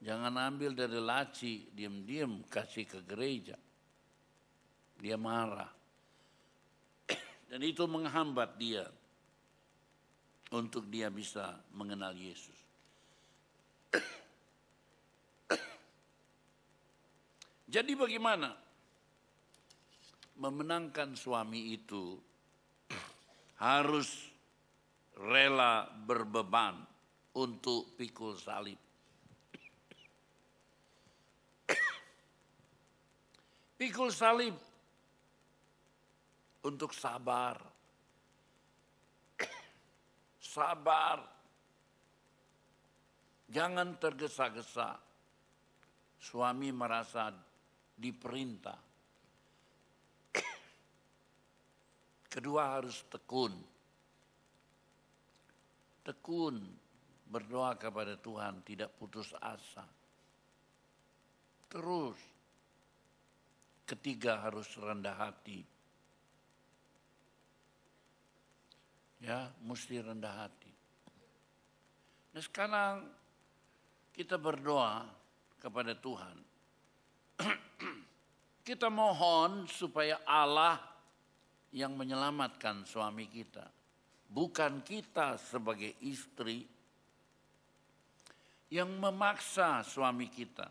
A: Jangan ambil dari laci, diam-diam kasih ke gereja. Dia marah. Dan itu menghambat dia untuk dia bisa mengenal Yesus. Jadi bagaimana memenangkan suami itu harus rela berbeban untuk pikul salib. pikul salib untuk sabar sabar. Jangan tergesa-gesa. Suami merasa diperintah. Kedua harus tekun. Tekun berdoa kepada Tuhan, tidak putus asa. Terus. Ketiga harus rendah hati Ya, mesti rendah hati. Nah sekarang kita berdoa kepada Tuhan. kita mohon supaya Allah yang menyelamatkan suami kita. Bukan kita sebagai istri yang memaksa suami kita.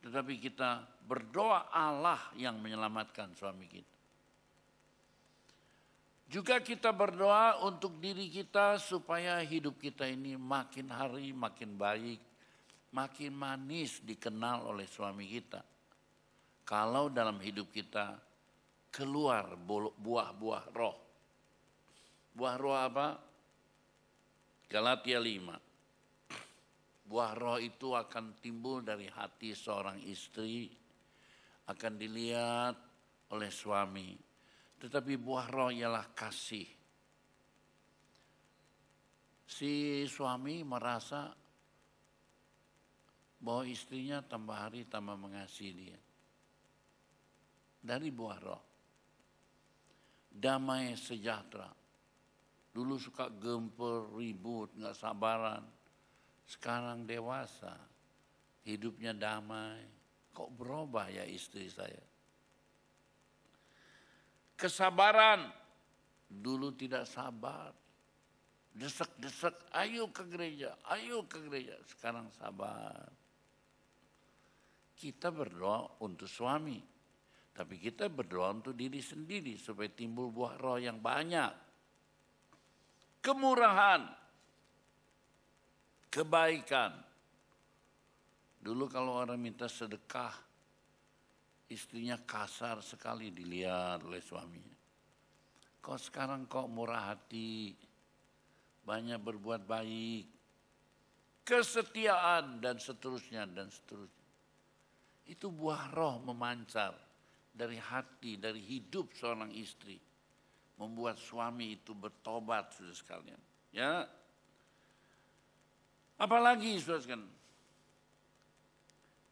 A: Tetapi kita berdoa Allah yang menyelamatkan suami kita. Juga kita berdoa untuk diri kita supaya hidup kita ini makin hari makin baik, makin manis dikenal oleh suami kita. Kalau dalam hidup kita keluar buah-buah roh. Buah roh apa? Galatia 5. Buah roh itu akan timbul dari hati seorang istri, akan dilihat oleh suami, tetapi buah roh ialah kasih. Si suami merasa bahwa istrinya tambah hari tambah mengasihi dia. Dari buah roh. Damai sejahtera. Dulu suka gempur, ribut, gak sabaran. Sekarang dewasa, hidupnya damai. Kok berubah ya istri saya? kesabaran. Dulu tidak sabar. Desek-desek, ayo ke gereja, ayo ke gereja. Sekarang sabar. Kita berdoa untuk suami. Tapi kita berdoa untuk diri sendiri supaya timbul buah roh yang banyak. Kemurahan. Kebaikan. Dulu kalau orang minta sedekah, istrinya kasar sekali dilihat oleh suaminya. Kok sekarang kok murah hati, banyak berbuat baik, kesetiaan dan seterusnya dan seterusnya. Itu buah roh memancar dari hati, dari hidup seorang istri. Membuat suami itu bertobat sudah sekalian. Ya. Apalagi sudah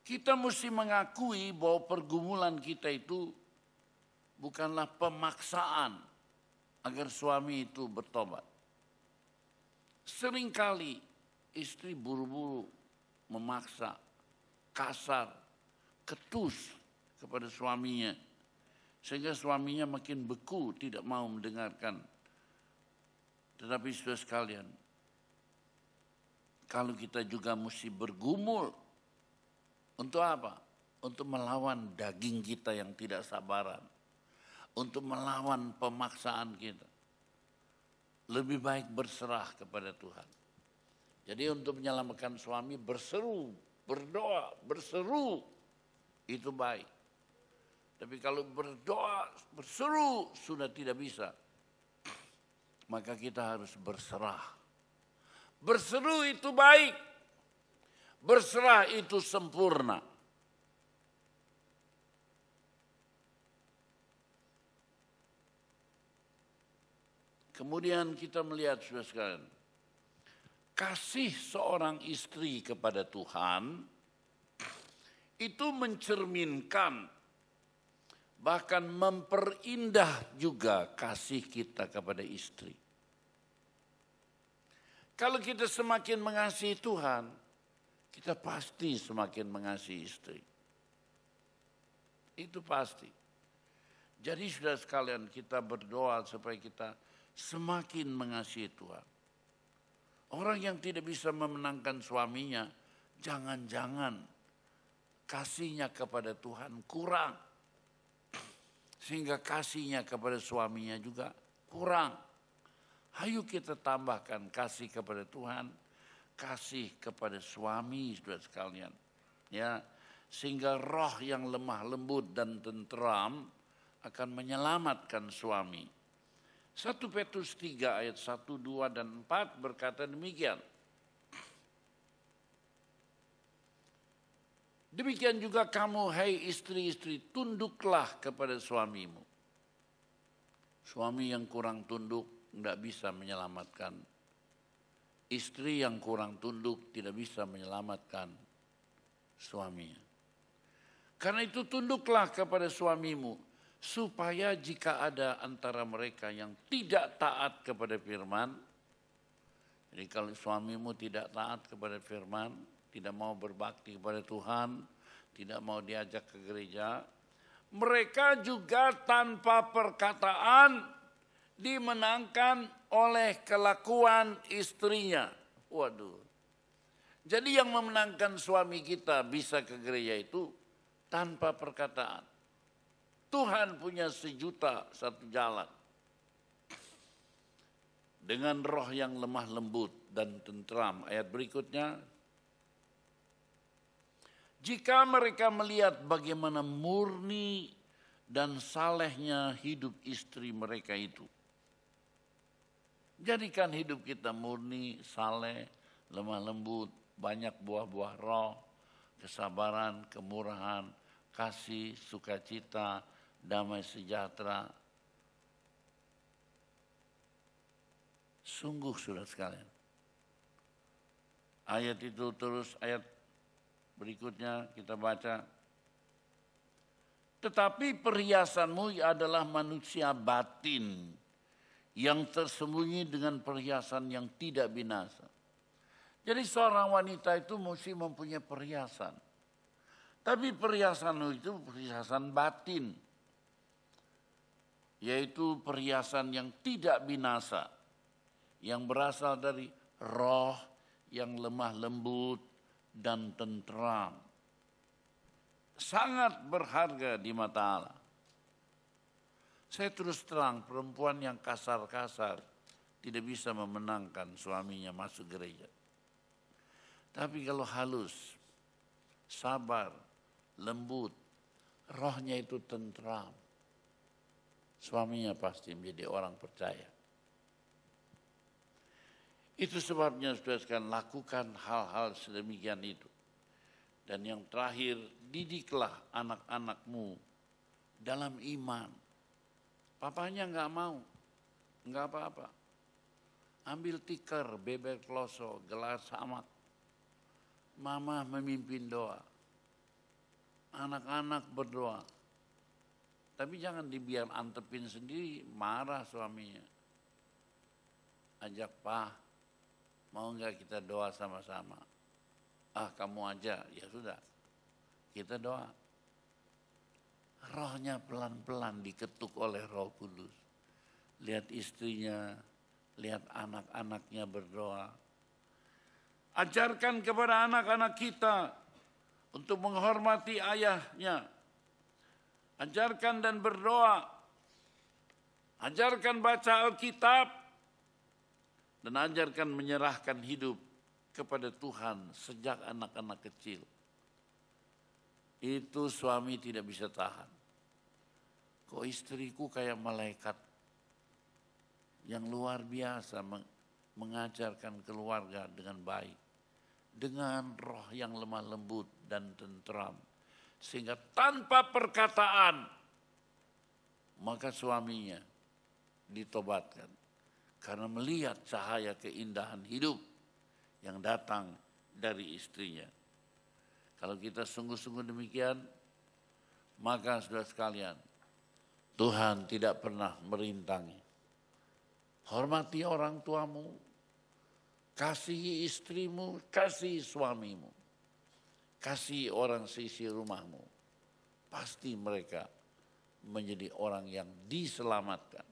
A: kita mesti mengakui bahwa pergumulan kita itu bukanlah pemaksaan agar suami itu bertobat. Seringkali istri buru-buru memaksa, kasar, ketus kepada suaminya. Sehingga suaminya makin beku, tidak mau mendengarkan. Tetapi sudah sekalian, kalau kita juga mesti bergumul untuk apa? Untuk melawan daging kita yang tidak sabaran. Untuk melawan pemaksaan kita. Lebih baik berserah kepada Tuhan. Jadi untuk menyelamatkan suami berseru, berdoa, berseru itu baik. Tapi kalau berdoa, berseru sudah tidak bisa. Maka kita harus berserah. Berseru itu baik Berserah itu sempurna. Kemudian kita melihat sudah sekalian. Kasih seorang istri kepada Tuhan itu mencerminkan bahkan memperindah juga kasih kita kepada istri. Kalau kita semakin mengasihi Tuhan, kita pasti semakin mengasihi istri. Itu pasti. Jadi sudah sekalian kita berdoa supaya kita semakin mengasihi Tuhan. Orang yang tidak bisa memenangkan suaminya, jangan-jangan kasihnya kepada Tuhan kurang. Sehingga kasihnya kepada suaminya juga kurang. Hayu kita tambahkan kasih kepada Tuhan kasih kepada suami saudara sekalian. Ya, sehingga roh yang lemah lembut dan tentram akan menyelamatkan suami. 1 Petrus 3 ayat 1, 2, dan 4 berkata demikian. Demikian juga kamu hai istri-istri tunduklah kepada suamimu. Suami yang kurang tunduk tidak bisa menyelamatkan Istri yang kurang tunduk tidak bisa menyelamatkan suaminya. Karena itu tunduklah kepada suamimu supaya jika ada antara mereka yang tidak taat kepada firman, jadi kalau suamimu tidak taat kepada firman, tidak mau berbakti kepada Tuhan, tidak mau diajak ke gereja, mereka juga tanpa perkataan dimenangkan oleh kelakuan istrinya. Waduh. Jadi yang memenangkan suami kita bisa ke gereja itu tanpa perkataan. Tuhan punya sejuta satu jalan. Dengan roh yang lemah lembut dan tentram. Ayat berikutnya. Jika mereka melihat bagaimana murni dan salehnya hidup istri mereka itu. Jadikan hidup kita murni, saleh, lemah lembut, banyak buah-buah roh, kesabaran, kemurahan, kasih, sukacita, damai sejahtera. Sungguh sudah sekalian. Ayat itu terus ayat berikutnya kita baca. Tetapi perhiasanmu adalah manusia batin yang tersembunyi dengan perhiasan yang tidak binasa. Jadi seorang wanita itu mesti mempunyai perhiasan. Tapi perhiasan itu perhiasan batin. Yaitu perhiasan yang tidak binasa. Yang berasal dari roh yang lemah lembut dan tentram. Sangat berharga di mata Allah. Saya terus terang perempuan yang kasar-kasar tidak bisa memenangkan suaminya masuk gereja. Tapi kalau halus, sabar, lembut, rohnya itu tentram. Suaminya pasti menjadi orang percaya. Itu sebabnya sudah sekarang lakukan hal-hal sedemikian itu. Dan yang terakhir, didiklah anak-anakmu dalam iman Papanya nggak mau, nggak apa-apa. Ambil tikar, bebek kloso, gelas samak. Mama memimpin doa. Anak-anak berdoa. Tapi jangan dibiar antepin sendiri, marah suaminya. Ajak pah, mau nggak kita doa sama-sama? Ah kamu aja, ya sudah. Kita doa rohnya pelan-pelan diketuk oleh roh kudus. Lihat istrinya, lihat anak-anaknya berdoa. Ajarkan kepada anak-anak kita untuk menghormati ayahnya. Ajarkan dan berdoa. Ajarkan baca Alkitab. Dan ajarkan menyerahkan hidup kepada Tuhan sejak anak-anak kecil. Itu suami tidak bisa tahan. Kok istriku kayak malaikat yang luar biasa mengajarkan keluarga dengan baik. Dengan roh yang lemah lembut dan tentram. Sehingga tanpa perkataan maka suaminya ditobatkan. Karena melihat cahaya keindahan hidup yang datang dari istrinya. Kalau kita sungguh-sungguh demikian, maka sudah sekalian, Tuhan tidak pernah merintangi. Hormati orang tuamu, kasihi istrimu, kasihi suamimu, kasihi orang sisi rumahmu. Pasti mereka menjadi orang yang diselamatkan.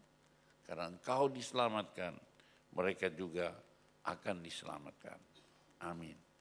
A: Karena engkau diselamatkan, mereka juga akan diselamatkan. Amin.